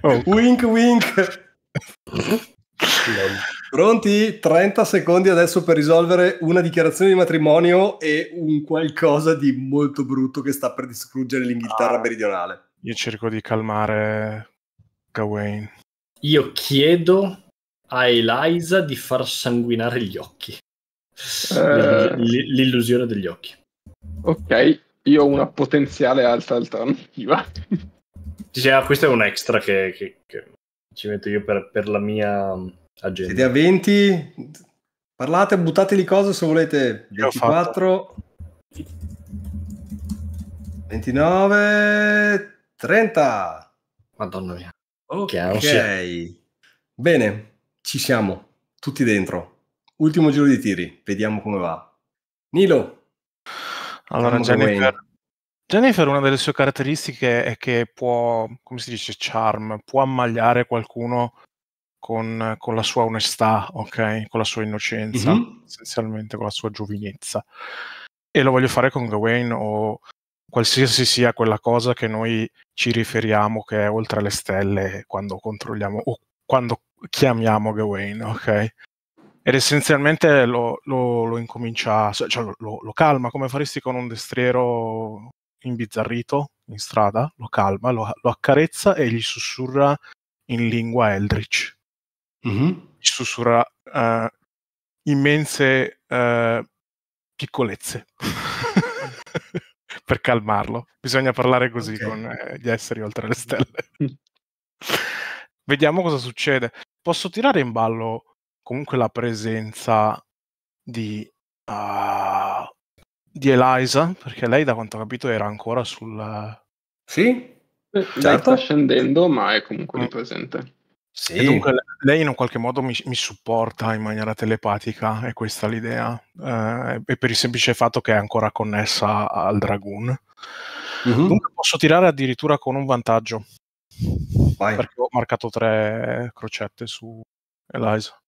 oh. Wink wink. Pronti? 30 secondi adesso per risolvere una dichiarazione di matrimonio e un qualcosa di molto brutto che sta per distruggere l'Inghilterra ah. meridionale. Io cerco di calmare Gawain. Io chiedo a Eliza di far sanguinare gli occhi. Eh... L'illusione degli occhi. Ok, io ho una potenziale alta alternativa. Sì, ah, questo è un extra che, che, che ci metto io per, per, la mia agenda. Siete a 20? Parlate, buttateli cose se volete. 24, 29, 30. Madonna mia. Okay. ok. Bene, ci siamo. Tutti dentro. Ultimo giro di tiri. Vediamo come va. Nilo, allora, Jennifer, Jennifer, una delle sue caratteristiche è che può, come si dice, charm, può ammagliare qualcuno con, con la sua onestà, ok? Con la sua innocenza, mm-hmm. essenzialmente con la sua giovinezza. E lo voglio fare con Gawain o qualsiasi sia quella cosa che noi ci riferiamo che è oltre le stelle quando controlliamo o quando chiamiamo Gawain, ok? ed essenzialmente lo, lo, lo incomincia, cioè, cioè lo, lo, calma come faresti con un destriero imbizzarrito in strada, lo calma, lo, accarezza e gli sussurra in lingua Eldritch. Mm-hmm. Gli sussurra uh, immense uh, piccolezze per calmarlo. Bisogna parlare così okay. con eh, gli esseri oltre le stelle. Mm. Vediamo cosa succede. Posso tirare in ballo comunque la presenza di, uh, di Eliza, perché lei da quanto ho capito era ancora sul... Sì, eh, lei certo. sta scendendo ma è comunque mm. presente. Sì. E dunque lei in un qualche modo mi, mi, supporta in maniera telepatica, è questa l'idea, eh, e per il semplice fatto che è ancora connessa al Dragoon. Mm-hmm. Dunque posso tirare addirittura con un vantaggio, Vai. perché ho marcato tre crocette su Eliza.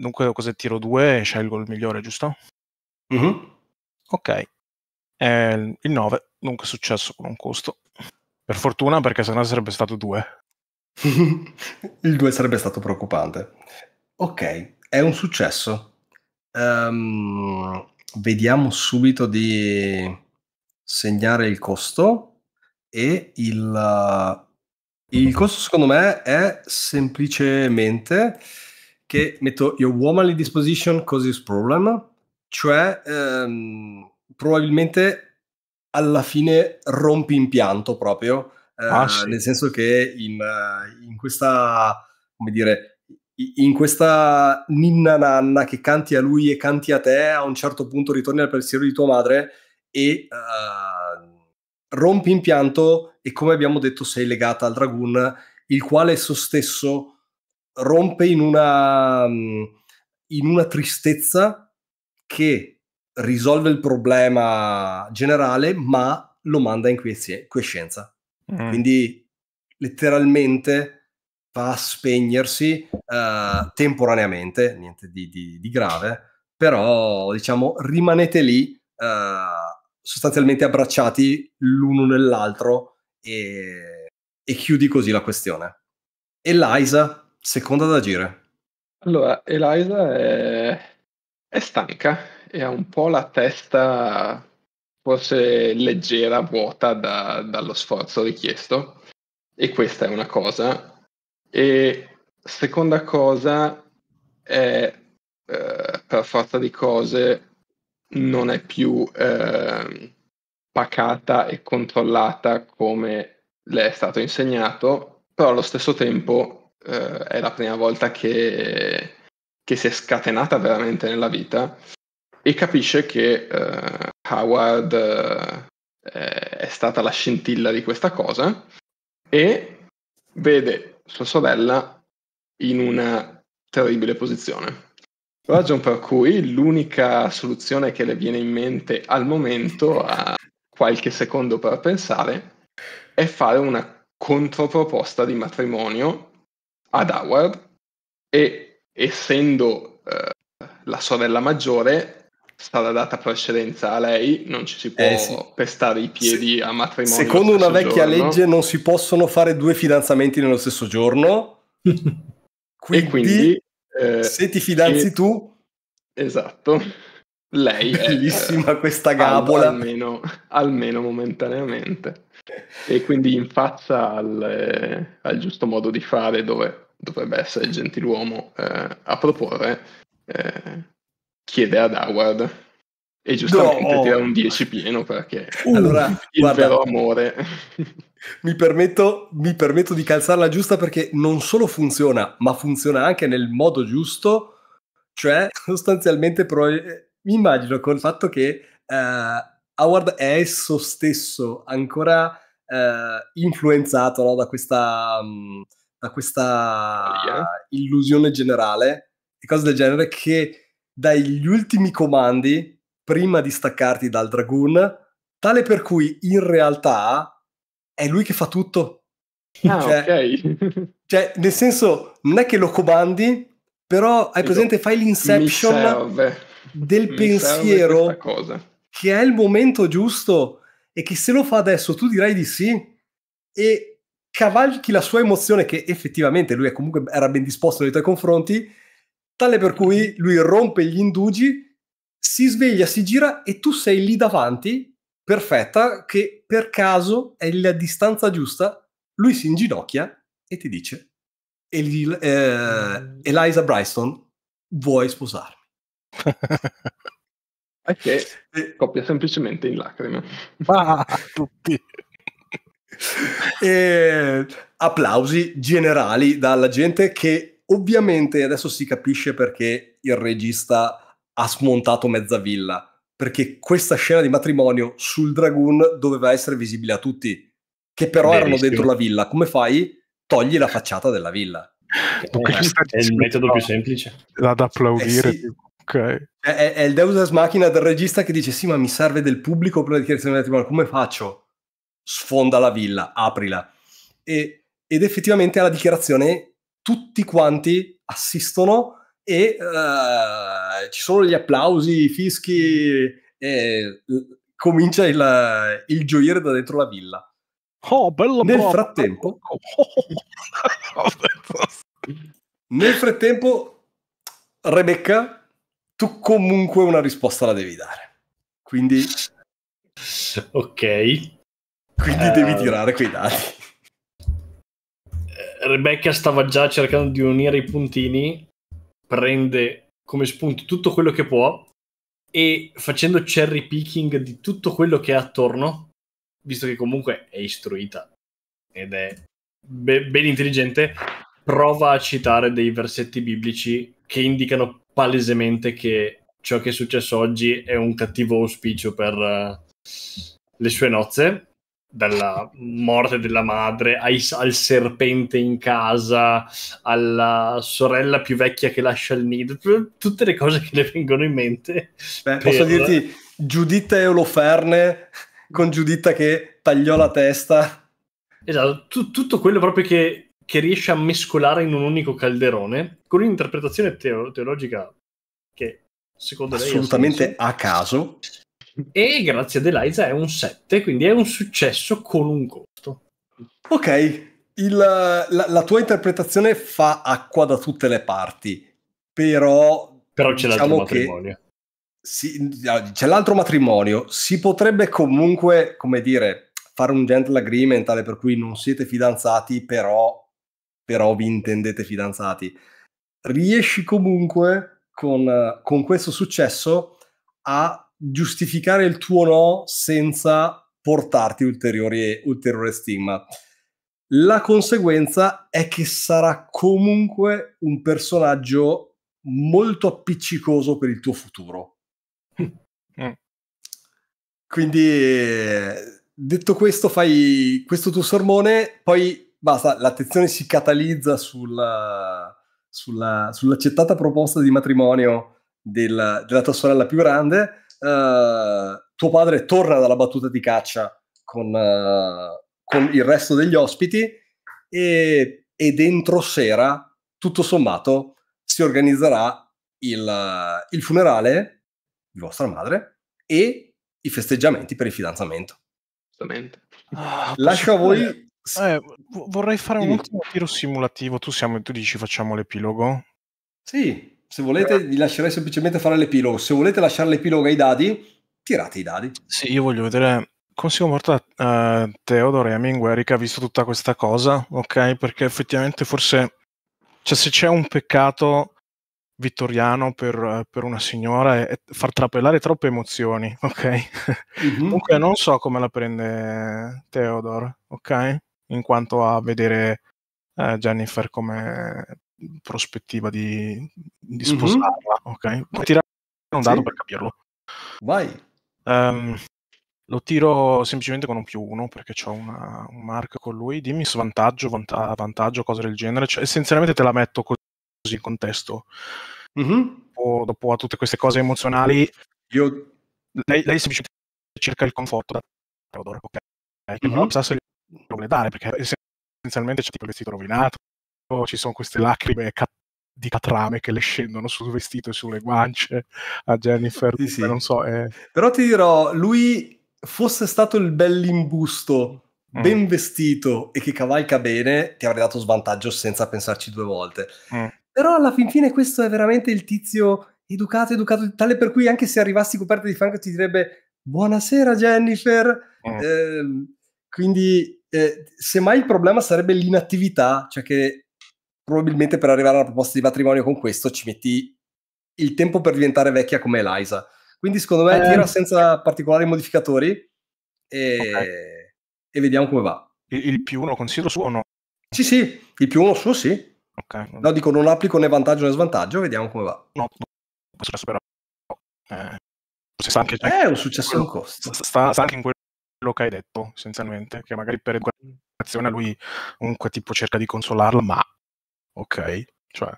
Dunque, cos'è tiro 2? Scelgo il migliore, giusto? Mm-hmm. Ok. Eh, il 9, dunque successo con un costo. Per fortuna, perché sennò sarebbe stato 2. il 2 sarebbe stato preoccupante. Ok, è un successo. Um, vediamo subito di segnare il costo e il, il costo secondo me è semplicemente che metto Your Womanly Disposition Causes Problem, cioè ehm, probabilmente alla fine rompi impianto proprio, eh, ah, sì. nel senso che in, eh, in, questa, come dire, in questa ninna nanna che canti a lui e canti a te, a un certo punto ritorni al pensiero di tua madre e... Eh, rompi impianto e come abbiamo detto sei legata al dragoon, il quale esso stesso rompe in una, mm, in una tristezza che risolve il problema generale, ma lo manda in quiescenza. Mm. Quindi letteralmente va a spegnersi uh, temporaneamente, niente di, di, di, grave, però diciamo rimanete lì uh, sostanzialmente abbracciati l'uno nell'altro e, e chiudi così la questione. E Liza Seconda da agire. Allora, Eliza è, è stanca e ha un po' la testa forse leggera, vuota da, dallo sforzo richiesto. E questa è una cosa. E seconda cosa è, eh, per forza di cose, non è più eh, pacata e controllata come le è stato insegnato, però allo stesso tempo eh, è la prima volta che, che, si è scatenata veramente nella vita e capisce che eh, Howard eh, è stata la scintilla di questa cosa e vede sua sorella in una terribile posizione. Ragion per cui l'unica soluzione che le viene in mente al momento, a qualche secondo per pensare, è fare una controproposta di matrimonio ad Howard e essendo eh, la sorella maggiore sarà data precedenza a lei, non ci si eh, può eh, sì. pestare i piedi Se- a matrimonio. Secondo una vecchia giorno. legge non si possono fare due fidanzamenti nello stesso giorno. quindi, e quindi eh, se ti fidanzi e... tu... Esatto. Lei Bellissima è, eh, questa gabola. Almeno, almeno momentaneamente e quindi in faccia al, eh, al, giusto modo di fare dove dovrebbe essere il gentiluomo eh, a proporre, eh, chiede ad Howard e giustamente no. tira un 10 pieno perché uh, allora, il guarda, vero amore. mi, permetto, mi permetto di calzarla giusta perché non solo funziona, ma funziona anche nel modo giusto, cioè sostanzialmente pro- mi immagino col fatto che... Uh, Howard è esso stesso ancora eh, influenzato no, da questa, mm, da questa illusione generale e cose del genere che dagli ultimi comandi, prima di staccarti dal Dragoon, tale per cui in realtà è lui che fa tutto. Ah, cioè, ok. cioè, nel senso, non è che lo comandi, però hai presente, fai l'inception del Mi pensiero che è il momento giusto e che se lo fa adesso tu dirai di sì e cavalchi la sua emozione che effettivamente lui è comunque era ben disposto nei tuoi confronti, tale per cui lui rompe gli indugi, si sveglia, si gira e tu sei lì davanti, perfetta, che per caso è la distanza giusta, lui si inginocchia e ti dice eh, Eliza Bryson, vuoi sposarmi? E che coppia semplicemente in lacrime. Ah, tutti. e, applausi generali dalla gente che ovviamente adesso si capisce perché il regista ha smontato mezza villa. Perché questa scena di matrimonio sul Dragoon doveva essere visibile a tutti, che però Verissimo. erano dentro la villa. Come fai? Togli la facciata della villa. Eh, è il metodo più semplice da, da applaudire eh sì. Ok. Cioè, è, è il Deus Ex Machina del regista che dice sì ma mi serve del pubblico per la dichiarazione di matrimonio, come faccio? Sfonda la villa, aprila. E, ed effettivamente alla dichiarazione tutti quanti assistono e uh, ci sono gli applausi, i fischi e comincia il, il gioire da dentro la villa. Oh, bello, nel bravo. frattempo, oh, nel frattempo, Rebecca tu comunque una risposta la devi dare. Quindi... Ok. Quindi uh... devi eh, tirare quei dati. Eh, Rebecca stava già cercando di unire i puntini, prende come spunto tutto quello che può e facendo cherry picking di tutto quello che è attorno, visto che comunque è istruita ed è be- ben intelligente, prova a citare dei versetti biblici che indicano palesemente che ciò che è successo oggi è un cattivo auspicio per eh, le sue nozze, dalla morte della madre ai, al serpente in casa, alla sorella più vecchia che lascia il nido, tutte le cose che le vengono in mente. Beh, per... Posso dirti Giuditta e Oloferne con Giuditta che tagliò la testa. Esatto, tu, tutto quello proprio che, che riesce a mescolare in un unico calderone con un'interpretazione teo- teologica che secondo lei assolutamente a caso e grazie ad Eliza è un 7 quindi è un successo con un costo ok il, la, la, tua interpretazione fa acqua da tutte le parti però però c'è diciamo l'altro matrimonio si, ah, c'è l'altro matrimonio si potrebbe comunque come dire fare un gentle agreement tale per cui non siete fidanzati però però vi intendete fidanzati. Riesci comunque con, con questo successo a giustificare il tuo no senza portarti ulteriore, ulteriore stigma. La conseguenza è che sarà comunque un personaggio molto appiccicoso per il tuo futuro. Mm. Quindi, detto questo, fai questo tuo sermone, poi basta, l'attenzione si catalizza sulla, sulla, sull'accettata proposta di matrimonio del, della tua sorella più grande, uh, tuo padre torna dalla battuta di caccia con, uh, con il resto degli ospiti e, e, dentro sera, tutto sommato, si organizzerà il, il funerale di vostra madre e i festeggiamenti per il fidanzamento. Giustamente. Ah, Lascio a voi eh, vorrei fare un ultimo tiro simulativo. Tu, siamo, tu dici facciamo l'epilogo? Sì, se volete vi lascerei semplicemente fare l'epilogo. Se volete lasciare l'epilogo ai dadi, tirate i dadi. Sì, io voglio vedere come si comporta uh, eh, Teodoro e Aminguerica che ha visto tutta questa cosa, ok? Perché effettivamente forse... Cioè, se c'è un peccato vittoriano per, per, una signora è far trapelare troppe emozioni, ok? Mm-hmm. Comunque non so come la prende Teodoro, ok? in quanto a vedere eh, Jennifer come prospettiva di, di mhm. sposarla. Mm-hmm. Ok, puoi tirare un dado sì. per capirlo. Vai. Um, lo tiro semplicemente con un più uno perché ho una, un mark con lui. Dimmi svantaggio, vanta- vantaggio, cose del genere. Cioè, essenzialmente te la metto così in contesto. Mm-hmm. Dopo, dopo, a tutte queste cose emozionali, Io... lei, lei semplicemente cerca il conforto da Theodore, ok? Che ecco, mm-hmm. non se dopoletane, perché essenzialmente c'è tipo il vestito rovinato, ci sono queste lacrime cat- di catrame che le scendono sul vestito e sulle guance a Jennifer. Sì, sì. Non so, è... Però ti dirò, lui fosse stato il bell'imbusto mm. ben mm. vestito e che cavalca bene, ti avrei dato svantaggio senza pensarci due volte. Mm. Però alla fin fine questo è veramente il tizio educato, educato, tale per cui anche se arrivassi coperto di fango ti direbbe buonasera Jennifer. Mm. Eh, quindi eh, semmai il problema sarebbe l'inattività, cioè che probabilmente per arrivare alla proposta di matrimonio con questo ci metti il tempo per diventare vecchia come Eliza. Quindi secondo me eh. tira senza particolari modificatori e, okay. e vediamo come va. Il, il, più uno considero suo o no? Sì, sì, il più uno suo sì. Okay. No, dico non applico né vantaggio né svantaggio, vediamo come va. No, no. però... Eh, sta anche, cioè, è un successo quello, costo. Sta, sta anche in quel quello che hai detto, essenzialmente, che magari per educazione lui comunque tipo cerca di consolarla, ma ok, cioè...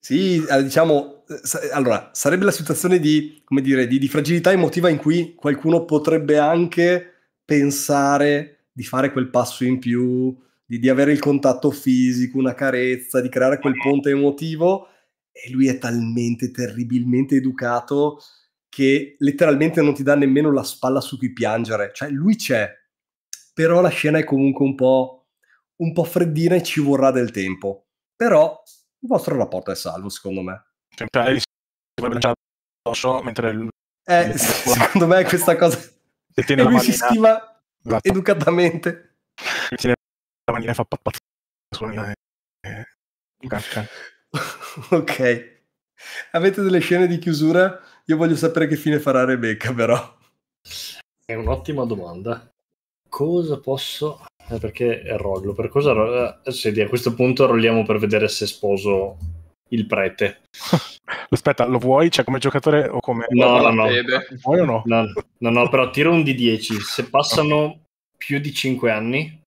Sì, diciamo, eh, eh, allora, sarebbe la situazione di, come dire, di, di fragilità emotiva in cui qualcuno potrebbe anche pensare di fare quel passo in più, di, di avere il contatto fisico, una carezza, di creare quel ponte emotivo, e lui è talmente terribilmente educato che letteralmente non ti dà nemmeno la spalla su cui piangere, cioè lui c'è, però la scena è comunque un po', un po freddina e ci vorrà del tempo. Però il vostro rapporto è salvo, secondo me. Sempre il addosso mentre lui... Eh, secondo me questa cosa... E, e lui si schiva esatto. educatamente. Tiene la manina e fa pat ok. Avete delle scene di chiusura io voglio sapere che fine farà Rebecca, però. È un'ottima domanda. Cosa posso... Eh, perché rollo? Per cosa rollo? Eh, sì, a questo punto rolliamo per vedere se sposo il prete. Aspetta, lo vuoi? Cioè come giocatore o come... No, no, no. Vuoi o no? No, no, no però tiro un di 10. Se passano più di 5 anni,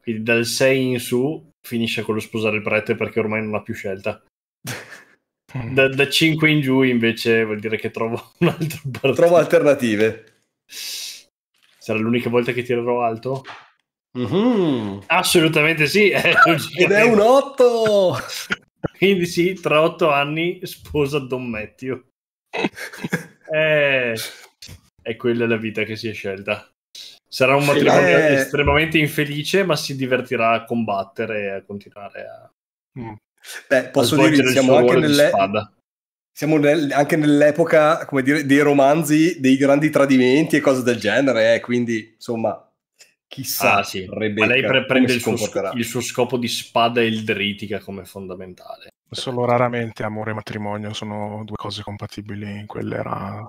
quindi dal 6 in su, finisce con lo sposare il prete perché ormai non ha più scelta. Mm. da, da 5 in giù invece vuol dire che trovo un altro partito. Trovo alternative. Sarà l'unica volta che tirerò alto? Mm-hmm. Assolutamente sì. Eh, ah, ed è un 8! Quindi sì, tra 8 anni sposa Don Matthew. eh, è quella la vita che si è scelta. Sarà un matrimonio eh... estremamente infelice, ma si divertirà a combattere e a continuare a... Mm. Beh, posso dire che siamo anche nelle... siamo nel, anche nell'epoca, come dire, dei romanzi, dei grandi tradimenti e cose del genere, eh, quindi insomma, chissà. Ah, sì. Rebecca, Ma lei pre- prende il suo, sc- il suo, scopo di spada eldritica come fondamentale. Solo raramente amore e matrimonio sono due cose compatibili in quell'era.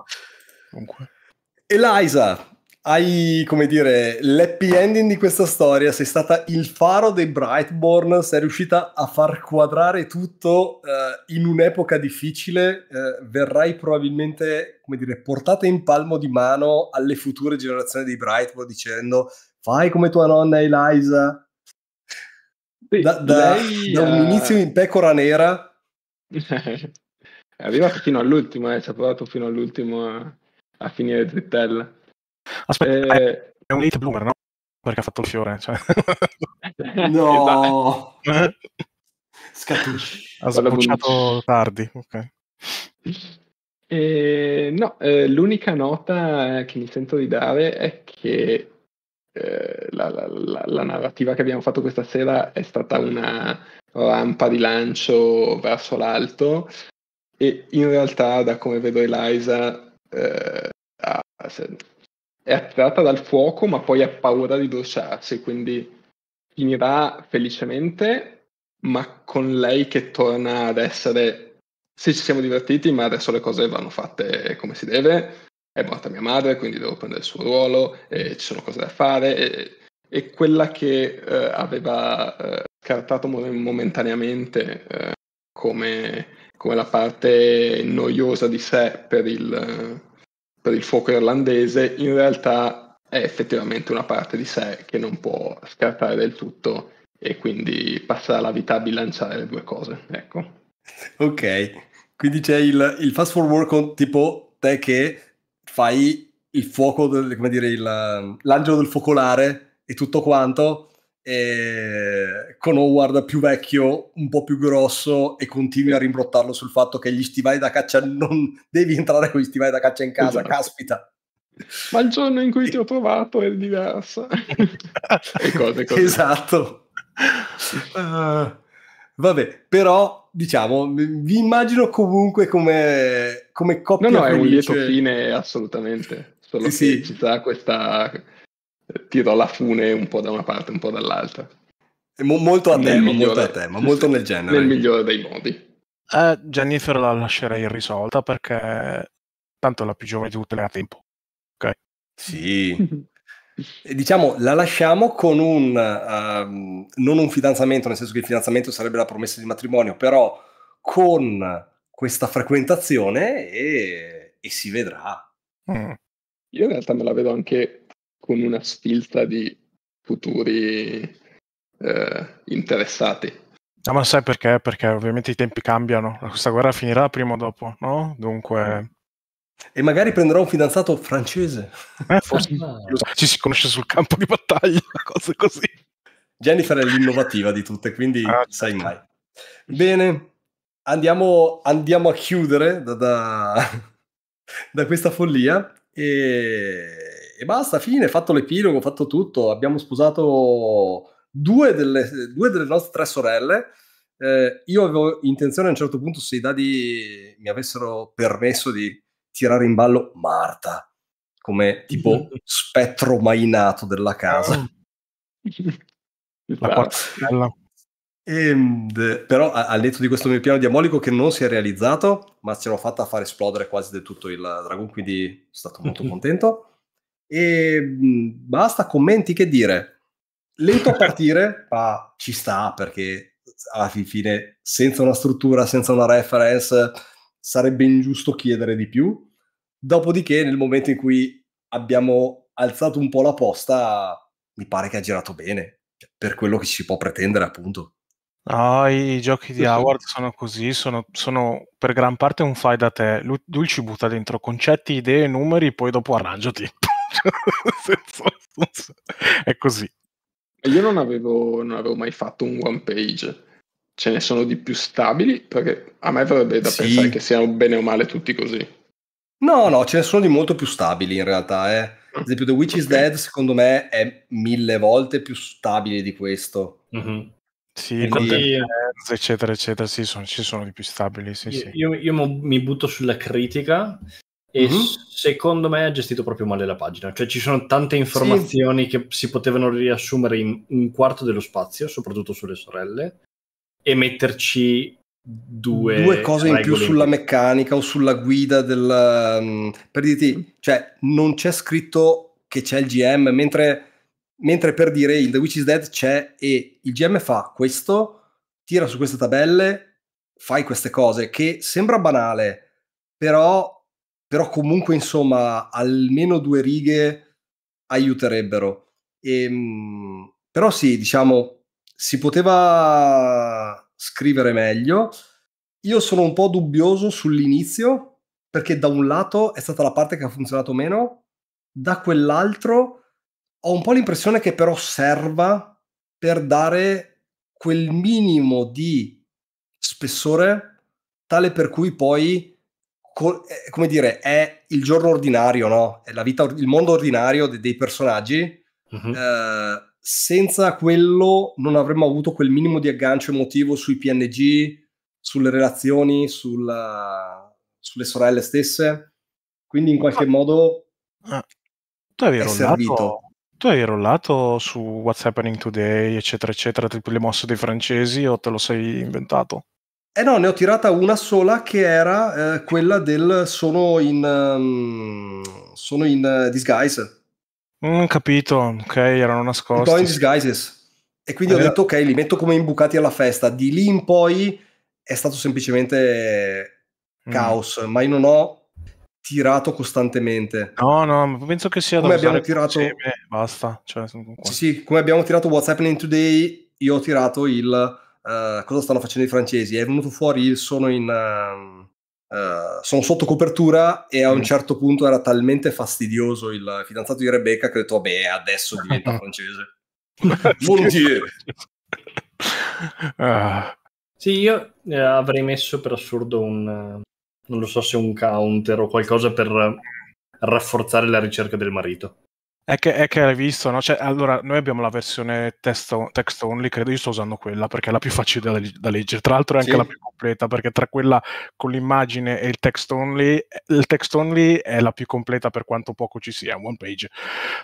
Comunque. Eliza, hai, come dire, l'happy ending di questa storia, sei stata il faro dei Brightborn, sei riuscita a far quadrare tutto eh, in un'epoca difficile, eh, verrai probabilmente, come dire, portata in palmo di mano alle future generazioni dei Brightborn dicendo fai come tua nonna Eliza. Da, da, Lei, da un eh, inizio in pecora nera è arrivata fino all'ultimo, eh, ci ha provato fino all'ultimo a, a finire drittella. Aspetta, eh... è un late bloomer, no? Perché ha fatto il fiore. Cioè. No! Scatucci. Ha sbocciato tardi, ok. Eh, no, eh, l'unica nota eh, che mi sento di dare è che eh, la, la, la, la, narrativa che abbiamo fatto questa sera è stata una rampa di lancio verso l'alto e in realtà da come vedo Eliza eh, ha, è attratta dal fuoco ma poi ha paura di bruciarsi, quindi finirà felicemente ma con lei che torna ad essere sì ci siamo divertiti ma adesso le cose vanno fatte come si deve, è morta mia madre quindi devo prendere il suo ruolo, ci sono cose da fare e, e quella che eh, aveva eh, scartato momentaneamente eh, come, come, la parte noiosa di sé per il per il fuoco irlandese, in realtà è effettivamente una parte di sé che non può scartare del tutto e quindi passerà la vita a bilanciare le due cose. Ecco. Ok, quindi c'è il, il fast forward con tipo te che fai il fuoco, del, come dire, il, l'angelo del focolare e tutto quanto, eh, con Howard più vecchio, un po' più grosso e continui a rimbrottarlo sul fatto che gli stivali da caccia non devi entrare con gli stivali da caccia in casa, esatto. caspita. Ma il giorno in cui ti ho trovato è diversa. cose, cose. Esatto. Uh, vabbè, però diciamo, vi immagino comunque come, come coppia No, no, felice. è un lieto fine assolutamente. Solo sì, eh che sì. ci sarà questa tiro la fune un po' da una parte, un po' dall'altra. Mo- molto a tema, molto a tema, molto nel genere. Nel migliore dei modi. Eh, Jennifer la lascerei irrisolta perché tanto la più giovane di tutte le ha tempo. Ok. Sì. diciamo, la lasciamo con un, um, non un fidanzamento, nel senso che il fidanzamento sarebbe la promessa di matrimonio, però con questa frequentazione e, e si vedrà. Mm. Io in realtà me la vedo anche con una sfilza di futuri eh, interessati. Ah, ma sai perché? Perché ovviamente i tempi cambiano, questa guerra finirà prima o dopo, no? Dunque... E magari prenderò un fidanzato francese. Eh, forse ah. ci si conosce sul campo di battaglia, cose così. Jennifer è l'innovativa di tutte, quindi ah, sai mai. Bene, andiamo, andiamo a chiudere da, da, da questa follia e e basta, fine, fatto l'epilogo, fatto tutto, abbiamo sposato due delle, due delle nostre tre sorelle. Eh, io avevo intenzione a un certo punto, se i dadi mi avessero permesso di tirare in ballo Marta, come tipo mm-hmm. spettro mainato della casa. Ah. La quarta sorella. Ehm, e, però al netto di questo mio piano diabolico che non si è realizzato, ma ci hanno fatta far esplodere quasi del tutto il dragon, quindi sono stato molto mm-hmm. contento e basta commenti che dire lento a partire ma ci sta perché alla fine senza una struttura senza una reference sarebbe ingiusto chiedere di più dopodiché nel momento in cui abbiamo alzato un po' la posta mi pare che ha girato bene cioè, per quello che ci si può pretendere appunto No, i giochi di Howard sono così, sono, sono, per gran parte un fai da te. Lui, lui ci butta dentro concetti, idee, numeri, poi dopo arrangiati. è così. Io non avevo, non avevo, mai fatto un one page. Ce ne sono di più stabili perché a me verrebbe da sì. pensare che siano bene o male tutti così. No, no, ce ne sono di molto più stabili in realtà. Eh. Ad ah, esempio, The Witch okay. is Dead, secondo me, è mille volte più stabile di questo. Mm-hmm. Sì, Quindi, eh, eccetera, eccetera. Sì, sono, ci sono di più stabili. Sì, io, sì. io, io mi butto sulla critica e mm-hmm. secondo me ha gestito proprio male la pagina, cioè ci sono tante informazioni sì. che si potevano riassumere in un quarto dello spazio, soprattutto sulle sorelle, e metterci due, due cose in più sulla meccanica o sulla guida del... Mm, per dirti, mm. cioè non c'è scritto che c'è il GM, mentre, mentre per dire il The Witch is Dead c'è e il GM fa questo, tira su queste tabelle, fai queste cose, che sembra banale, però però comunque insomma almeno due righe aiuterebbero. E, ehm, però sì, diciamo, si poteva scrivere meglio. Io sono un po' dubbioso sull'inizio, perché da un lato è stata la parte che ha funzionato meno, da quell'altro ho un po' l'impressione che però serva per dare quel minimo di spessore tale per cui poi eh, come dire, è il giorno ordinario, no? È la vita, il mondo ordinario dei personaggi. Uh-huh. Eh, senza quello non avremmo avuto quel minimo di aggancio emotivo sui PNG, sulle relazioni, sulla, sulle sorelle stesse. Quindi in qualche ah. modo ah. tu avevi rollato, servito. Tu hai rollato su What's Happening Today, eccetera, eccetera, tipo le mosse dei francesi o te lo sei inventato? Eh no, ne ho tirata una sola che era eh, quella del sono in, um, sono in uh, disguise. Mm, capito, ok, erano nascosti. Poi in disguises. E quindi eh. ho detto ok, li metto come imbucati alla festa. Di lì in poi è stato semplicemente mm. caos, mm. ma io non ho tirato costantemente. No, no, penso che sia come abbiamo tirato... basta. Cioè, sì, sì, come abbiamo tirato What's Happening Today, io ho tirato il eh, cosa stanno facendo i francesi? È venuto fuori il sono in... Uh, uh, sono sotto copertura e a un mm. certo punto era talmente fastidioso il fidanzato di Rebecca che ho detto vabbè adesso diventa francese. Volentieri. Ah. Sì, io eh, avrei messo per assurdo un... non lo so se un counter o qualcosa per rafforzare la ricerca del marito. È che, è che hai visto, no? Cioè, allora, noi abbiamo la versione testo, text only, credo io sto usando quella perché è la più facile da, da leggere. Tra l'altro è anche sì. la più completa perché tra quella con l'immagine e il text only, il text only è la più completa per quanto poco ci sia, one page.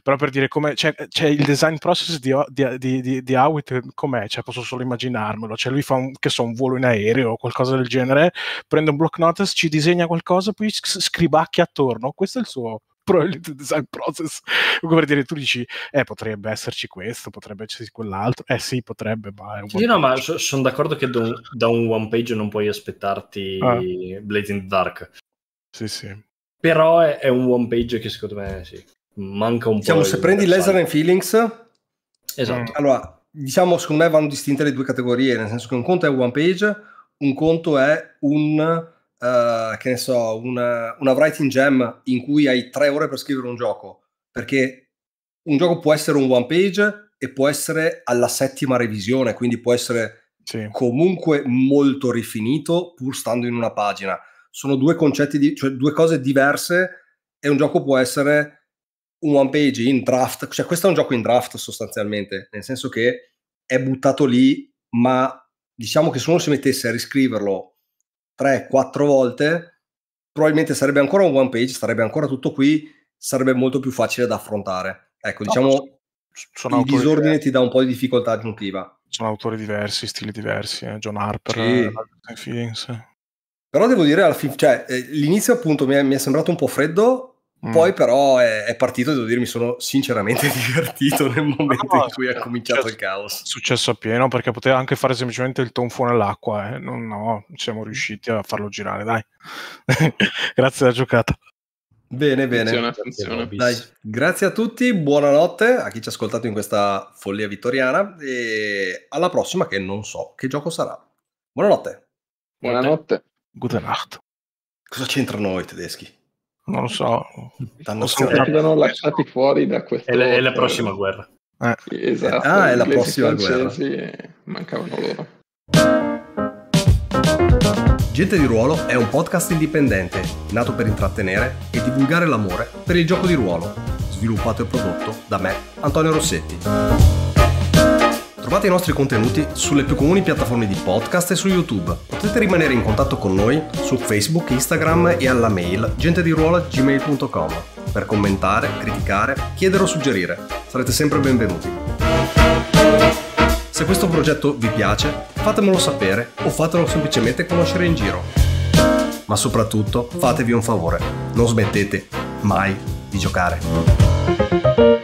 Però per dire come c'è, cioè, c'è cioè, il design process di, di, di, di, di Howitt, com'è? Cioè, posso solo immaginarmelo. Cioè, lui fa un, che so, un volo in aereo o qualcosa del genere, prende un block notice, ci disegna qualcosa, poi scribacchia attorno. Questo è il suo probabilmente il design process come dire tu dici eh potrebbe esserci questo potrebbe esserci quell'altro eh sì potrebbe ma sì, no ma so, sono d'accordo che do, da un one page non puoi aspettarti eh. Blazing Dark sì sì però è, è, un one page che secondo me sì, manca un diciamo, po' diciamo se prendi Laser and Feelings esatto mm. allora diciamo secondo me vanno distinte le due categorie nel senso che un conto è one page un conto è un eh, che ne so, una, una writing jam in cui hai tre ore per scrivere un gioco, perché un gioco può essere un one page e può essere alla settima revisione, quindi può essere sì. comunque molto rifinito pur stando in una pagina. Sono due concetti, di, cioè due cose diverse e un gioco può essere un one page in draft, cioè questo è un gioco in draft sostanzialmente, nel senso che è buttato lì, ma diciamo che se uno si mettesse a riscriverlo tre, quattro volte, probabilmente sarebbe ancora un one page, sarebbe ancora tutto qui, sarebbe molto più facile da affrontare. Ecco, no, diciamo, sono il disordine diversi. ti dà un po' di difficoltà aggiuntiva. Sono autori diversi, stili diversi, eh? John Harper, sì. Figgins. Eh, eh. Però devo dire, alla fine, cioè, eh, l'inizio appunto mi è, mi è sembrato un po' freddo, poi mm. però è, è, partito e devo dire mi sono sinceramente divertito nel momento no, in cui ha cominciato il caos. Successo a pieno perché poteva anche fare semplicemente il tonfo nell'acqua, eh. no, no, siamo mm. riusciti a farlo girare, dai. Grazie della giocata. Bene, bene. Funziona, funziona. Dai, grazie a tutti, buonanotte a chi ci ha ascoltato in questa follia vittoriana e alla prossima che non so che gioco sarà. Buonanotte. Buonanotte. Buonanotte. Gute Nacht. Cosa c'entrano i tedeschi? non lo so. Danno Saranno lasciati fuori da questa È la, è la prossima guerra. Eh. esatto. Ah, è la prossima guerra. Eh, mancavano loro. Gente di ruolo è un podcast indipendente, nato per intrattenere e divulgare l'amore per il gioco di ruolo, sviluppato e prodotto da me, Antonio Rossetti. Trovate i nostri contenuti sulle più comuni piattaforme di podcast e su YouTube. Potete rimanere in contatto con noi su Facebook, Instagram e alla mail gentediruola.gmail.com per commentare, criticare, chiedere o suggerire. Sarete sempre benvenuti. Se questo progetto vi piace, fatemelo sapere o fatelo semplicemente conoscere in giro. Ma soprattutto fatevi un favore, non smettete mai di giocare.